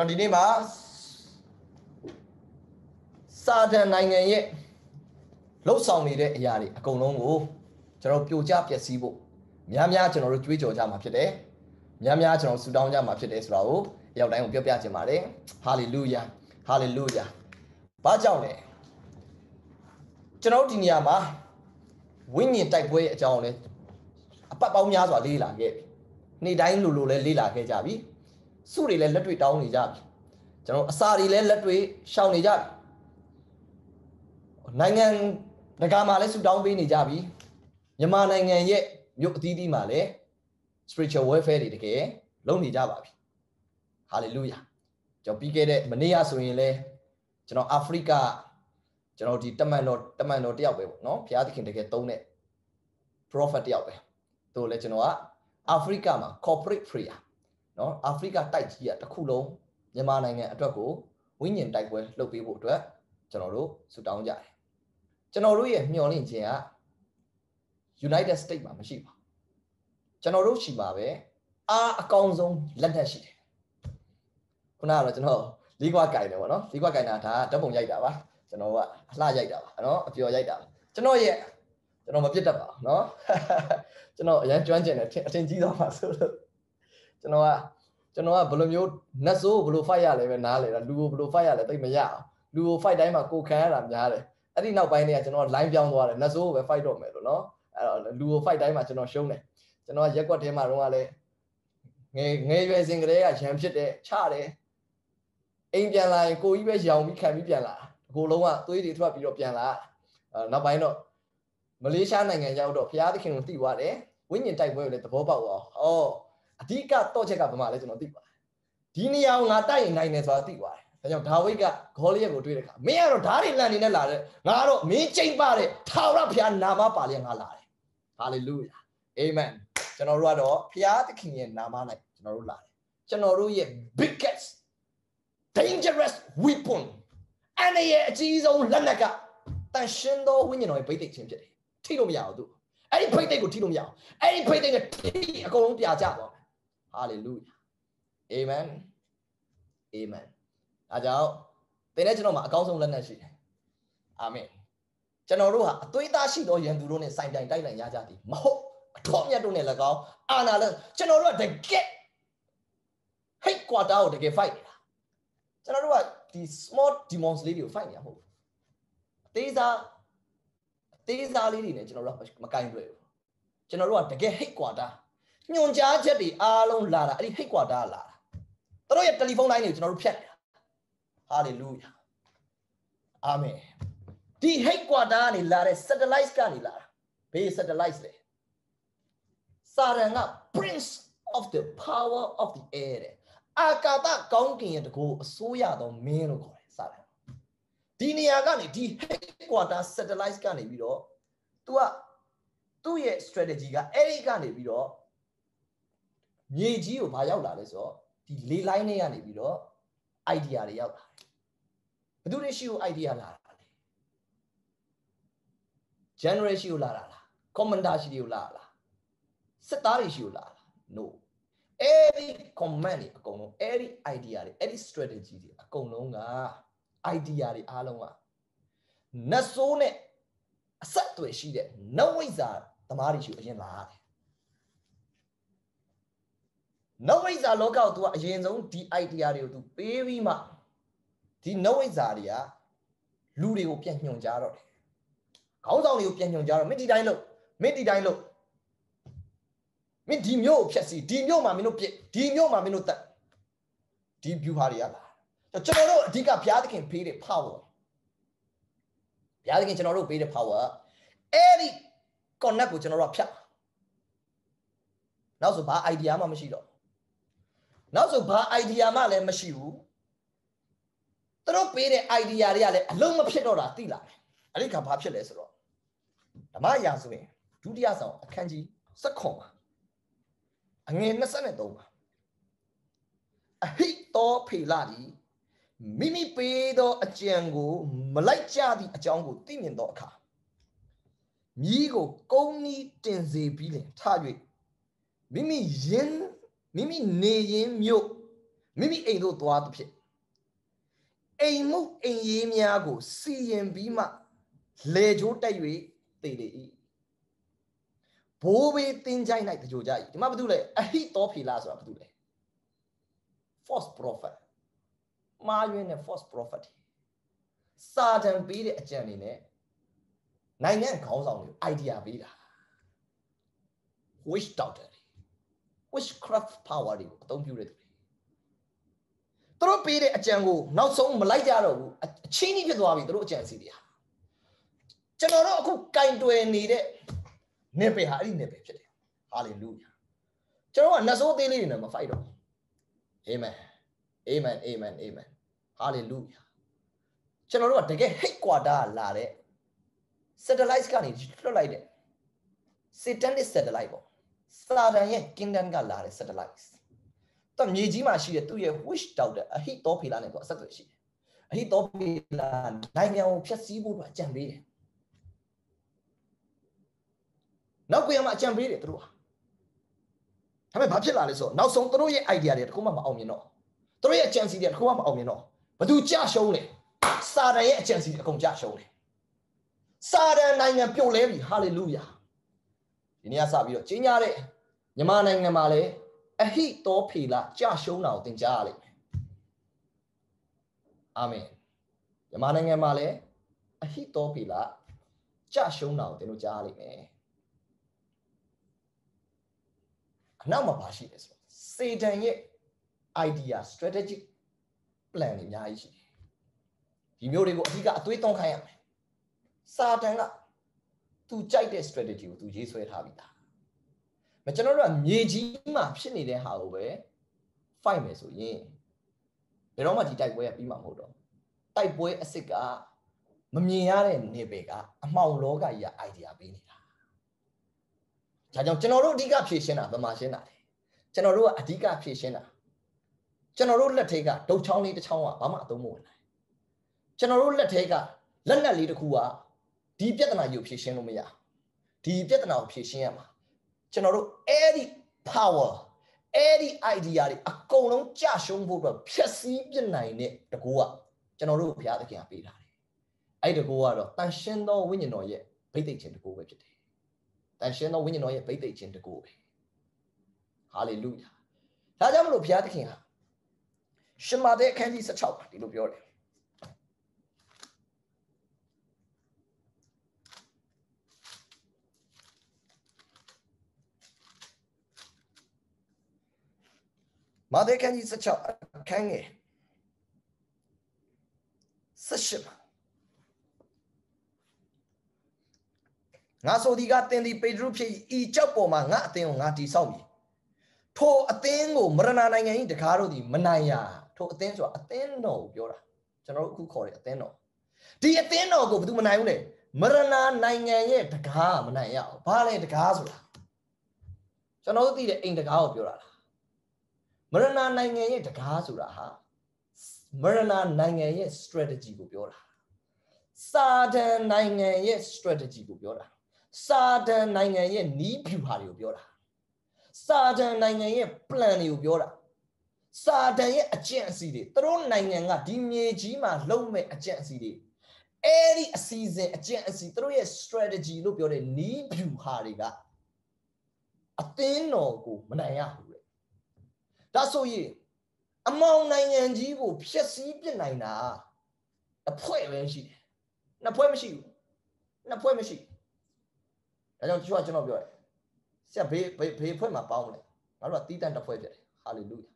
ကျွန်တော်ဒီနေ့မှာစာတန်နိုင်ငံရဲ့လှုပ်ဆောင်နေတဲ့အရာတွေအကုန်လုံးကိုကျွန်တော်ပြိုကျပျက်စီးဖို့များများကျွန်တော်တို့ကြွေးကြော်ကြမှာဖြစ်တယ်။များများကျွန်တော်ဆူတောင်းကြမှာဖြစ်တယ်ဆိုတာကိုအရောက်တိုင်းကိုပြောပြခြင်းပါတယ်။ဟာလေလုယာဟာလေလုယာ။ဘာကြောင့်လဲ။ကျွန်တော်ဒီနေရာမှာဝိညာဉ်တိုက်ပွဲအကြောင်းလဲအပတ်ပေါင်းများစွာလေ့လာခဲ့ပြီ။နေ့တိုင်းလိုလိုလဲလေ့လာခဲ့ကြပြီ။စုတွေလည်းလက်တွေ့တောင်းနေကြပြီကျွန်တော်အစာတွေလည်းလက်တွေ့ရှောင်နေကြပြီနိုင်ငံတကာမှာလည်းဆူတောင်းပေးနေကြပြီမြန်မာနိုင်ငံရဲ့မြို့အသီးသီးမှာလည်း spiritual welfare တွေတကယ်လုပ်နေကြပါပြီ hallelujah ကျွန်တော်ပြီးခဲ့တဲ့မနေ့ကဆိုရင်လည်းကျွန်တော်အာဖရိကကျွန်တော်ဒီတမန်တော်တမန်တော်တယောက်ပဲပေါ့နော်ဘုရားသခင်တကယ်သုံးတဲ့ prophet တယောက်ပဲသူလည်းကျွန်တော်ကအာဖရိကမှာ corporate prayer နော်အာဖရိကတိုက်ကြီးကတစ်ခုလုံးမြန်မာနိုင်ငံအတွက်ကိုဝိညာဉ်တိုက်ပွဲလုပ်ပေးဖို့အတွက်ကျွန်တော်တို့ဆုတောင်းကြတယ်ကျွန်တော်တို့ရဲ့မျှော်လင့်ခြင်းက United State မှာမရှိပါကျွန်တော်တို့ရှိပါပဲအားအကောင်းဆုံးလက်ထက်ရှိတယ်ခုနကတော့ကျွန်တော်လေးကွာကင်တယ်ပေါ့နော်လေးကွာကင်တာဒါဓာတ်ပုံရိုက်တာပါကျွန်တော်ကအလှရိုက်တာပါနော်အပျော်ရိုက်တာပါကျွန်တော်ရဲ့ကျွန်တော်မပြစ်တတ်ပါဘူးနော်ကျွန်တော်အရင်ကျွမ်းကျင်တယ်အထင်ကြီးတော့ပါဆိုလို့ကျွန်တော်ကကျွန်တော်ကဘယ်လိုမျိုးနတ်ဆိုးကိုဘယ်လို fight ရလဲပဲနားလဲတာလူကိုဘယ်လို fight ရလဲသိမရအောင်လူကို fight တိုင်းမှာကိုခံရတာများတယ်အဲ့ဒီနောက်ပိုင်းတွေကကျွန်တော် line ပြောင်းသွားတယ်နတ်ဆိုးကိုပဲ fight တော့မယ်လို့နော်အဲ့တော့လူကို fight တိုင်းမှာကျွန်တော်ရှုံးတယ်ကျွန်တော်ရက်ွက်ထဲမှာတော့လည်းငယ်ငယ်ရွယ်စဉ်ကလေးကရံဖြစ်တယ်ချတယ်အိမ်ပြန်လာရင်ကိုကြီးပဲရောင်ပြီးခံပြီးပြန်လာအကိုလုံးကသွေးတွေထွက်ပြီးတော့ပြန်လာနောက်ပိုင်းတော့မလေးရှားနိုင်ငံရောက်တော့ဘုရားသခင်ကိုသိသွားတယ်ဝိညာဉ်တိုက်ပွဲကိုလည်းသဘောပေါက်သွားဩအဓိကတော့ချက်ကဘာမှလဲကျွန်တော်သိပါတယ်ဒီနေရာကိုငါတိုက်ရင်နိုင်တယ်ဆိုတာသိပါတယ်ဒါကြောင့်ဒါဝိဒ်ကဂေါလိယက်ကိုတွေ့တဲ့အခါမင်းကတော့ဓာတ်တွေလန်နေနဲ့လာတယ်ငါတော့မင်းကျိမ့်ပါတဲ့ထာဝရဘုရားနာမပါလျက်ငါလာတယ်ဟာလေလုယာအာမင်ကျွန်တော်တို့ကတော့ဘုရားသခင်ရဲ့နာမ၌ကျွန်တော်တို့လာတယ်ကျွန်တော်တို့ရဲ့ biggest dangerous weapon အနေရဲ့အကြီးဆုံးလက်နက်ကတန်ရှင်းသောဝိညာဉ်တော်ရဲ့ဗိသိက်ခြင်းဖြစ်တယ်ထိလို့မရဘူးသူအဲ့ဒီဗိသိက်ကိုထိလို့မရအောင်အဲ့ဒီဗိသိက်နဲ့ထိအကုန်လုံးပြကြသွား Hallelujah Amen Amen အဲကြောင့်သင်နဲ့ကျွန်တော်မှာအကောင်းဆုံးလက်နက်ရှိတယ်အာမင်ကျွန်တော်တို့ဟာအသွေးသားရှိသောယံသူတို့နဲ့စိုင်ပြိုင်တိုက်နိုင်ရကြသည်မဟုတ်အထောက်မြတ်တို့နဲ့၎င်းအာနာလည်းကျွန်တော်တို့ကတကယ် hate quarter ကိုတကယ် fight နေတာကျွန်တော်တို့ကဒီ small demons လေးတွေကို fight နေရမဟုတ်ဘူးအသေးစားအသေးစားလေးတွေနဲ့ကျွန်တော်တို့ကမကင်တွေ့ဘူးကျွန်တော်တို့ကတကယ် hate quarter ညွန်ကြားချက်တွေအားလုံးလာတာအဲ့ဒီ headquarter လာတာတို့ရဲ့တယ်လီဖုန်းလိုင်းတွေကိုကျွန်တော်တို့ဖြတ်နေတာ hallelujah အာမင်ဒီ headquarter ကနေလာတဲ့ satellite ကနေလာတာဘေး satellite လေစာရန်က prince of the power of the air တဲ့အာကာသကောင်းကင်ရဲ့တကူအစိုးရသောမင်းလို့ခေါ်တယ်စာရန်ဒီနေရာကနေဒီ headquarter satellite ကနေပြီးတော့ तू ကသူ့ရဲ့ strategy ကအဲ့ဒီကနေပြီးတော့မြေကြီးကိုဘာရောက်လာလဲဆိုတော့ဒီလေးလိုင်းတွေကနေပြီးတော့ idea တွေရောက်လာတယ်ဘယ်သူတွေရှိကို idea လာတာလဲ general ရှိကိုလာတာလား commander ရှိကိုလာတာလားစစ်သားတွေရှိကိုလာတာ no အဲ့ဒီ command တွေအကုန်လုံးအဲ့ဒီ idea တွေအဲ့ဒီ strategy တွေအကုန်လုံးက idea တွေအားလုံးကနတ်ဆိုးနဲ့အဆက်အသွယ်ရှိတဲ့နဝိဇ္ဇာသမားတွေရှိကိုအရင်လာတယ်နဝိဇ္ဇာလောကကို तू ကအရင်ဆုံးဒီ idea တွေကို तू ပေးပြီးမှဒီနဝိဇ္ဇာတွေကလူတွေကိုပြန်ညွှန်ကြားတော့တယ်ခေါင်းဆောင်တွေကိုပြန်ညွှန်ကြားတော့မင်းဒီတိုင်းလို့မင်းဒီတိုင်းလို့မင်းဒီမျိုးကိုဖြတ်စီဒီမျိုးမှာမင်းတို့ပြစ်ဒီမျိုးမှာမင်းတို့တက်ဒီ view ဟာတွေကလာကျွန်တော်တို့အဓိကဘုရားသခင်ပေးတဲ့ power ဘုရားသခင်ကျွန်တော်တို့ပေးတဲ့ power အဲ့ဒီ connect ကိုကျွန်တော်တို့ဖြတ်နောက်ဆိုဘာ idea မှမရှိတော့နောက်ဆိုဘာ idea မှလည်းမရှိဘူးသူတို့ပေးတဲ့ idea တွေကလည်းအလုံးမဖြစ်တော့တာသိလာတယ်အဲ့ဒီကဘာဖြစ်လဲဆိုတော့ဓမ္မရာဆိုရင်ဒုတိယဆောင်အခန်းကြီး7ခွန်မှာအငယ်23မှာအဟိတောဖေလာဒီမိမိပေးသောအကြံကိုမလိုက်ကြသည့်အကြောင်းကိုသိမြင်သောအခါမြီးကိုကုန်းနီးတင်စေပြီးလင်ထ၍မိမိယင်းမိမိနေရင်းမြို့မိမိအိမ်သို့သွားသဖြင့်အိမ်မှုအိမ်ရေးများကိုစီရင်ပြီးမှလေချိုးတက်၍သေလေ၏ဘိုးဘေးတင်းကြိုက်၌တကြိုကြ၏ဒီမှာဘာလို့လဲအဟိတောဖေလာဆိုတာဘာလို့လဲ false prophet မာယွင်းနဲ့ false prophet စာတန်ပေးတဲ့အကြံတွေနဲ့နိုင်ငံခေါင်းဆောင်တွေကို idea ပေးတာ wish doctor witchcraft power တွေကိုအသုံးပြုတဲ့သူတွေသူတို့ပေးတဲ့အကြံကိုနောက်ဆုံးမလိုက်ကြတော့ဘူးအချင်းကြီးဖြစ်သွားပြီသူတို့အကြံစီတွေဟာကျွန်တော်တို့အခုကင်တွယ်နေတဲ့နေပယ်ဟာအဲ့ဒီနေပယ်ဖြစ်တယ်ဟာလေလုယာကျွန်တော်ကနှစိုးသေးလေးတွေနဲ့မဖိုက်တော့အာမင်အာမင်အာမင်အာမင်ဟာလေလုယာကျွန်တော်တို့ကတကယ် hate quarter လာတဲ့ satellite ကနေလွှတ်လိုက်တဲ့ satanic satellite ပေါ့စာတန်ရဲ့ kingdom ကလာတဲ့ satellites သူမြေကြီးမှာရှိတဲ့သူ့ရဲ့ wish တောက်တဲ့အဟိတောဖေလာနဲ့သူအဆက်အသွယ်ရှိတယ်အဟိတောဖေလာနိုင်ငံကိုဖျက်ဆီးဖို့အတွက်အကြံပေးတယ်နောက်ကိုရမှာအကြံပေးတယ်သူတို့ဟာဒါပေမဲ့ဘာဖြစ်လာလဲဆိုတော့နောက်ဆုံးသူတို့ရဲ့ idea တွေတခုမှမအောင်မြင်တော့သူတို့ရဲ့အကြံစီတွေတခုမှမအောင်မြင်တော့ဘသူကြရှုံးလဲစာတန်ရဲ့အကြံစီတွေအကုန်ကြရှုံးတယ်စာတန်နိုင်ငံပြုတ်လဲပြီဟာလေလုယာဒီနေ့ကစပြီးတော့ကြီးညာတဲ့မြန်မာနိုင်ငံမှာလည်းအဟိတောဖေလာကြာရှုံးတာကိုသင်ကြားရလိမ့်မယ်အာမင်မြန်မာနိုင်ငံမှာလည်းအဟိတောဖေလာကြာရှုံးတာကိုသင်တို့ကြားရလိမ့်မယ်အနောက်မှာပါရှိတယ်ဆိုစေတန်ရဲ့ idea strategic plan တွေအများကြီးရှိတယ်ဒီမျိုးတွေကိုအဓိကအသွေးသွင်းခိုင်းရမယ်စာတန်ကသူကြိုက်တဲ့ strategy ကိုသူရေးဆွဲထားပြီးသားမကျွန်တော်တို့ကမြေကြီးမှာဖြစ်နေတဲ့ဟာကိုပဲ fight မယ်ဆိုရင်ဘယ်တော့မှဒီတိုက်ပွဲကပြီးမှာမဟုတ်တော့တိုက်ပွဲအစ်စ်ကမမြင်ရတဲ့နေပယ်ကအမှောင်လောကကြီးက idea ပေးနေတာဒါကြောင့်ကျွန်တော်တို့အဓိကဖြည့်ရှင်းတာဗမာရှင်းတာလေကျွန်တော်တို့ကအဓိကဖြည့်ရှင်းတာကျွန်တော်တို့လက်ထဲကဒုတ်ချောင်းလေးတစ်ချောင်းကဘာမှအသုံးမဝင်နိုင်ကျွန်တော်တို့လက်ထဲကလက်နက်လေးတစ်ခုကဒီပြဿနာကြီးကိုဖြေရှင်းလို့မရဒီပြဿနာကိုဖြေရှင်းရမှာကျွန်တော်တို့အဲ့ဒီ power အဲ့ဒီ idea တွေအကုန်လုံးကြရှုံးဖို့အတွက်ဖြည့်ဆည်းပြနိုင်တဲ့တကူကကျွန်တော်တို့ဘုရားသခင်ကပေးထားတယ်အဲ့ဒီတကူကတော့တန်ရှင်းသောဝိညာဉ်တော်ရဲ့ဗိသိက်ခြင်းတကူပဲဖြစ်တယ်တန်ရှင်းသောဝိညာဉ်တော်ရဲ့ဗိသိက်ခြင်းတကူပဲဟာလေလုယာဒါကြောင့်မလို့ဘုရားသခင်ကရှမာသဲအခန်းကြီး16ဒီလိုပြောတယ်မာသဲခန်းကြီး16အခန်းငယ်18မှာငါဆိုဒီကတင်ဒီပေတရုဖြစ်ဤကြောက်ပေါ်မှာငါအသင်ကိုငါတိဆောက်ပြီထိုအသင်ကိုမရဏနိုင်ငံ၏တကားတို့သည်မနိုင်ရထိုအသင်ဆိုတာအသင်တော်ကိုပြောတာကျွန်တော်တို့အခုခေါ်တဲ့အသင်တော်ဒီအသင်တော်ကိုဘယ်သူမနိုင်ဘူးလဲမရဏနိုင်ငံရဲ့တကားမနိုင်ရအောင်ဘာလဲတကားဆိုတာကျွန်တော်တို့သိတဲ့အိမ်တကားကိုပြောတာလားမရဏနိုင်ငံရဲ့တကားဆိုတာဟာမရဏနိုင်ငံရဲ့ strategy ကိုပြောတာစာတန်နိုင်ငံရဲ့ strategy ကိုပြောတာစာတန်နိုင်ငံရဲ့နီးဖြူဟာတွေကိုပြောတာစာတန်နိုင်ငံရဲ့ plan တွေကိုပြောတာစာတန်ရဲ့အကျင့်အစီတွေသူတို့နိုင်ငံကဒီမြေကြီးမှာလုံးမဲ့အကျင့်အစီတွေအဲ့ဒီအစီအစဉ်အကျင့်အစီသူတို့ရဲ့ strategy လို့ပြောတဲ့နီးဖြူဟာတွေကအသင်းတော်ကိုမနိုင်ရဘူးဒါဆိုရင်အမောင်နိုင်ငံကြီးကိုဖျက်ဆီးပစ်နိုင်တာတစ်ဖွဲ့ပဲရှိတယ်နှစ်ဖွဲ့မရှိဘူးနှစ်ဖွဲ့မရှိဒါကြောင့်ကျွတ်ကျွန်တော်ပြောတယ်ဆက်ဘေးဘေးဖွဲ့မှာပေါင်းလဲငါတို့ကတီးတန့်တစ်ဖွဲ့ဖြစ်တယ်ဟာလေလုယာ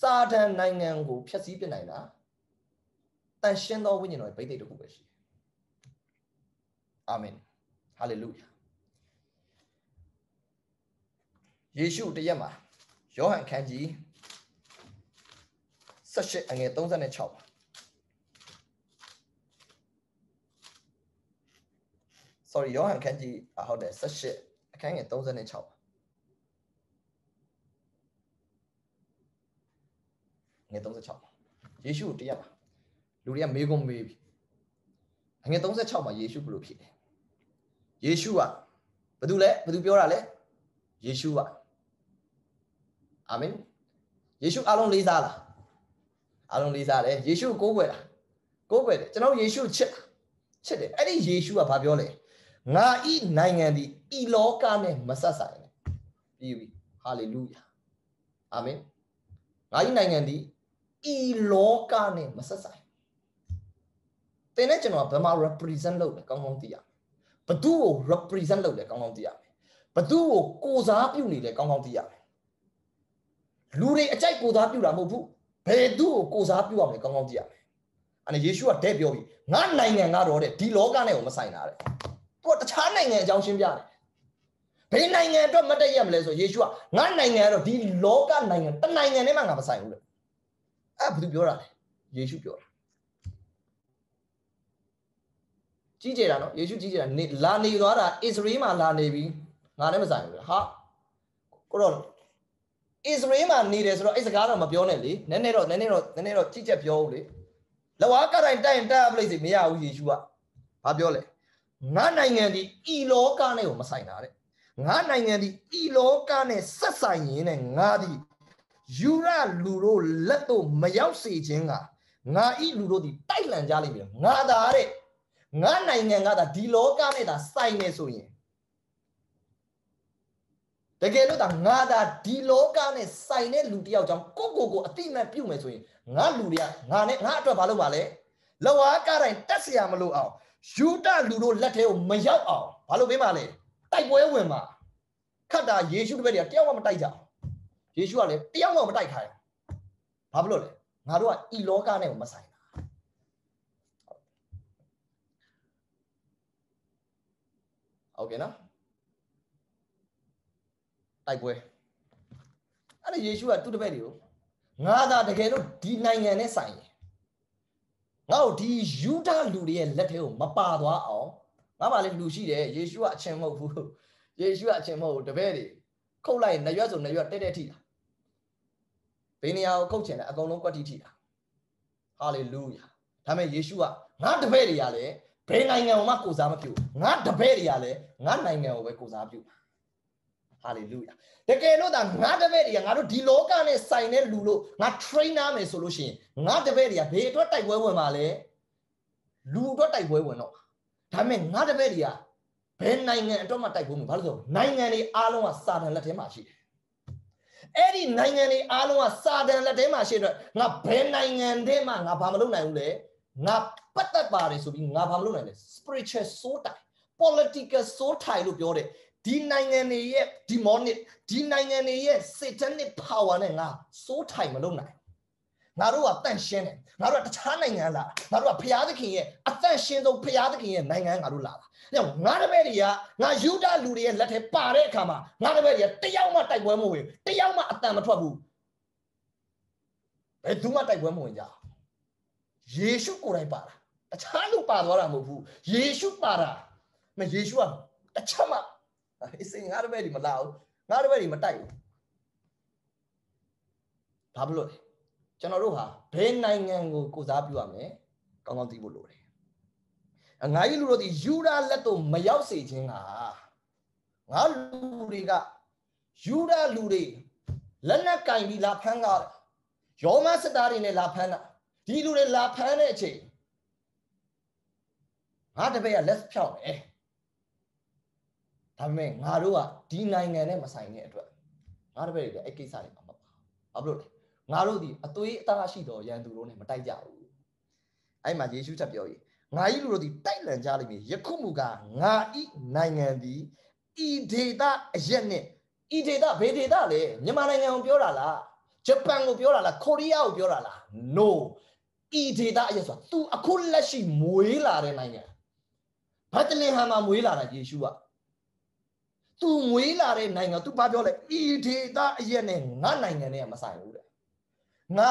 စာတန်နိုင်ငံကိုဖျက်ဆီးပစ်နိုင်တာတန်ရှင်းသောဝိညာဉ်တော်ရဲ့ဗိသိက်တစ်ခုပဲရှိတယ်အာမင်ဟာလေလုယာယေရှုတရက်မှာယောဟန်ခန်းကြီး18အငယ်36ပါ။ sorry ယောဟန်ခန်းကြီးဟုတ်တယ်18အခန်းငယ်36ပါငယ်36မှာယေရှုကိုတရားပါလူတွေကမေးကုန်မေးပြီအငယ်36မှာယေရှုဘယ်လိုဖြစ်လဲယေရှုကဘာတူလဲဘာတူပြောတာလဲယေရှုကအာမင်ယေရှုအလုံးလေးစားလားအားလုံးလေးစားတယ်ယေရှုကိုကိုးကွယ်တာကိုးကွယ်တယ်ကျွန်တော်ယေရှုချစ်တာချစ်တယ်အဲ့ဒီယေရှုကဘာပြောလဲငါဤနိုင်ငံဒီဤလောကနဲ့မဆက်ဆိုင်နဲ့ပြီးပြီဟာလေလုယာအာမင်ငါဤနိုင်ငံဒီဤလောကနဲ့မဆက်ဆိုင်တင်နဲ့ကျွန်တော်ဘယ်မှာ represent လုပ်လဲကောင်းကောင်းသိရမယ်ဘသူ့ကို represent လုပ်လဲကောင်းကောင်းသိရမယ်ဘသူ့ကိုကိုစားပြုနေလဲကောင်းကောင်းသိရမယ်လူတွေအကြိုက်ကိုစားပြုတာမဟုတ်ဘူးဘယ်သူ့ကိုကိုစားပြုရမလဲကောင်းကောင်းကြည့်ရမယ်အဲ့ယေရှုကတဲ့ပြောပြီငါနိုင်ငံကတော့တဲ့ဒီလောကနဲ့ကိုမဆိုင်တာတဲ့သူကတခြားနိုင်ငံအကြောင်းရှင်းပြတယ်ဘယ်နိုင်ငံအတွက်မတည့်ရမလဲဆိုယေရှုကငါနိုင်ငံကတော့ဒီလောကနိုင်ငံတနိုင်ငံနဲ့မှငါမဆိုင်ဘူးလေအဲ့ဘာသူပြောတာလဲယေရှုပြောတာကြီးကြတာနော်ယေရှုကြီးကြတာလာနေသွားတာအစ္စရေးမှာလာနေပြီငါလည်းမဆိုင်ဘူးဟာကိုတော့အစ္စရေးမှာနေတယ်ဆိုတော့အဲ့စကားတော့မပြောနဲ့လေနည်းနည်းတော့နည်းနည်းတော့နည်းနည်းတော့ကြည့်ချက်ပြောဦးလေလဝါကတိုင်းတိုင်တက်ပလိစီမရဘူးယေရှုကဘာပြောလဲငါနိုင်ငံဒီဤလောကနဲ့ကိုမဆိုင်တာတဲ့ငါနိုင်ငံဒီဤလောကနဲ့ဆက်ဆိုင်ရင်းနဲ့ငါဒီယူရလူတို့လက်တို့မရောက်စေခြင်းကငါဤလူတို့ဒီတိုက်လန်ကြလိမ့်မယ်ငါသာတဲ့ငါနိုင်ငံကသာဒီလောကနဲ့သာဆိုင်နေဆိုရင်တကယ်လို့ဒါငါသာဒီလောကနဲ့ဆိုင်တဲ့လူတယောက်ကြောင့်ကိုကိုကိုအတိမတ်ပြုတ်မယ်ဆိုရင်ငါလူတွေကငါနဲ့ငါအတွက်ဘာလုပ်ပါလဲလောကတိုင်းတက်เสียမလို့အောင်ယူတလူတို့လက်ထဲကိုမရောက်အောင်ဘာလုပ်ပေးပါလဲတိုက်ပွဲဝင်ပါခတ်တာယေရှုတပည့်တွေကတယောက်မှမတိုက်ကြအောင်ယေရှုကလည်းတယောက်မှမတိုက်ခိုင်းဘာဖြစ်လို့လဲငါတို့ကဤလောကနဲ့မဆိုင်တာဟုတ်ကဲ့နော်တိုက်ပွဲအဲ့ဒါယေရှုကသူ့တပည့်တွေကိုငါသာတကယ်လို့ဒီနိုင်ငံနဲ့ဆိုင်ရင်ငါ့ကိုဒီယူဒလူတွေရဲ့လက်ထဲကိုမပါသွားအောင်ငါမှလည်းလူရှိတယ်ယေရှုကအချင်းမဟုတ်ဘူးယေရှုကအချင်းမဟုတ်ဘူးတပည့်တွေခုတ်လိုက်နရွက်ဆိုနရွက်တက်တက်ထိတာဘယ်နေရာကိုခုတ်ချင်လဲအကုန်လုံးကွက်ထိထိတာဟာလေလုယာဒါမဲ့ယေရှုကငါတပည့်တွေကလည်းဘယ်နိုင်ငံမှာကိုစားမပြုငါတပည့်တွေကလည်းငါနိုင်ငံကိုပဲကိုစားပြုတာဟာလေလုယာတကယ်လို့ဒါငါတပည့်တွေကငါတို့ဒီလောကနဲ့ဆိုင်တဲ့လူလို့ငါ trainer မယ်ဆိုလို့ရှိရင်ငါတပည့်တွေကဘယ်အတွက်တိုက်ပွဲဝင်ပါလဲလူအတွက်တိုက်ပွဲဝင်တော့ဒါပေမဲ့ငါတပည့်တွေကဘယ်နိုင်ငံအတွက်မှတိုက်ပွဲမဝင်ဘာလို့ဆိုနိုင်ငံတွေအားလုံးကစာတန်လက်ထဲမှာရှိတယ်အဲ့ဒီနိုင်ငံတွေအားလုံးကစာတန်လက်ထဲမှာရှိတော့ငါဘယ်နိုင်ငံထဲမှာငါဘာမလုပ်နိုင်ဘူးလဲငါပတ်သက်ပါတယ်ဆိုပြီးငါဘာမလုပ်နိုင်လဲ spiritual soul tie political soul tie လို့ပြောတယ်ဒီနိုင်ငံတွေရဲ့ demonic ဒီနိုင်ငံတွေရဲ့ satanic power နဲ့ငါစိုးထိုင်မလုပ်နိုင်ငါတို့ကတန့်ရှင်းတယ်ငါတို့ကတခြားနိုင်ငံလာငါတို့ကဖျားသခင်ရဲ့အသက်ရှင်ဆုံးဖျားသခင်ရဲ့နိုင်ငံငါတို့လာတာညငါတပည့်တွေကငါယူဒလူတွေရဲ့လက်ထဲပါတဲ့အခါမှာငါတပည့်တွေကတယောက်မှတိုက်ပွဲမဝင်တယောက်မှအတန်မထွက်ဘူးဘယ်သူမှတိုက်ပွဲမဝင်ကြယေရှုကိုယ်တိုင်ပါတာတခြားလူပါသွားတာမဟုတ်ဘူးယေရှုပါတာမယေရှုကတခြားမှအစ်စင်ငါတပည့်ဒီမလာဘူးငါတပည့်ဒီမတိုက်ဘူးဘာဖြစ်လို့လဲကျွန်တော်တို့ဟာဘယ်နိုင်ငံကိုကိုစားပြုရမလဲကောင်းကောင်းသိဖို့လိုတယ်အငါကြီးလူတို့ဒီယူဒာလက်တို့မရောက်စေခြင်းကငါလူတွေကယူဒာလူတွေလက်နဲ့ကင်ပြီးလာဖမ်းကယောမစစ်သားတွေနဲ့လာဖမ်းတာဒီလူတွေလာဖမ်းတဲ့အချိန်ငါတပည့်ကလက်ဖြောင်းတယ်ဒါပေမဲ့ငါတို့ကဒီနိုင်ငံနဲ့မဆိုင်တဲ့အတွက်ငါတပည့်တွေလည်းအဲ့ကိစ္စတွေမှာမပါဘာလို့လဲငါတို့ဒီအသွေးအသားရှိတော်ရန်သူတို့နဲ့မတိုက်ကြဘူးအဲ့မှာယေရှုချက်ပြောကြီးငါဤလူတို့ဒီတိုက်လန်ကြလိမ့်မည်ယခုမူကားငါဤနိုင်ငံသည်ဤဒေတာအရက်နဲ့ဤဒေတာဘေဒေတာလေမြန်မာနိုင်ငံကိုပြောတာလားဂျပန်ကိုပြောတာလားကိုရီးယားကိုပြောတာလား no ဤဒေတာအရက်ဆိုတာ तू အခုလက်ရှိမွေးလာတဲ့နိုင်ငံဘတ်တလင်ဟမ်မှာမွေးလာတာယေရှုကသူမွေးလာတဲ့နိုင်ငံသူဘာပြောလဲဤဒေတာအရက်နဲ့ငါနိုင်ငံနဲ့မဆိုင်ဘူးတဲ့ငါ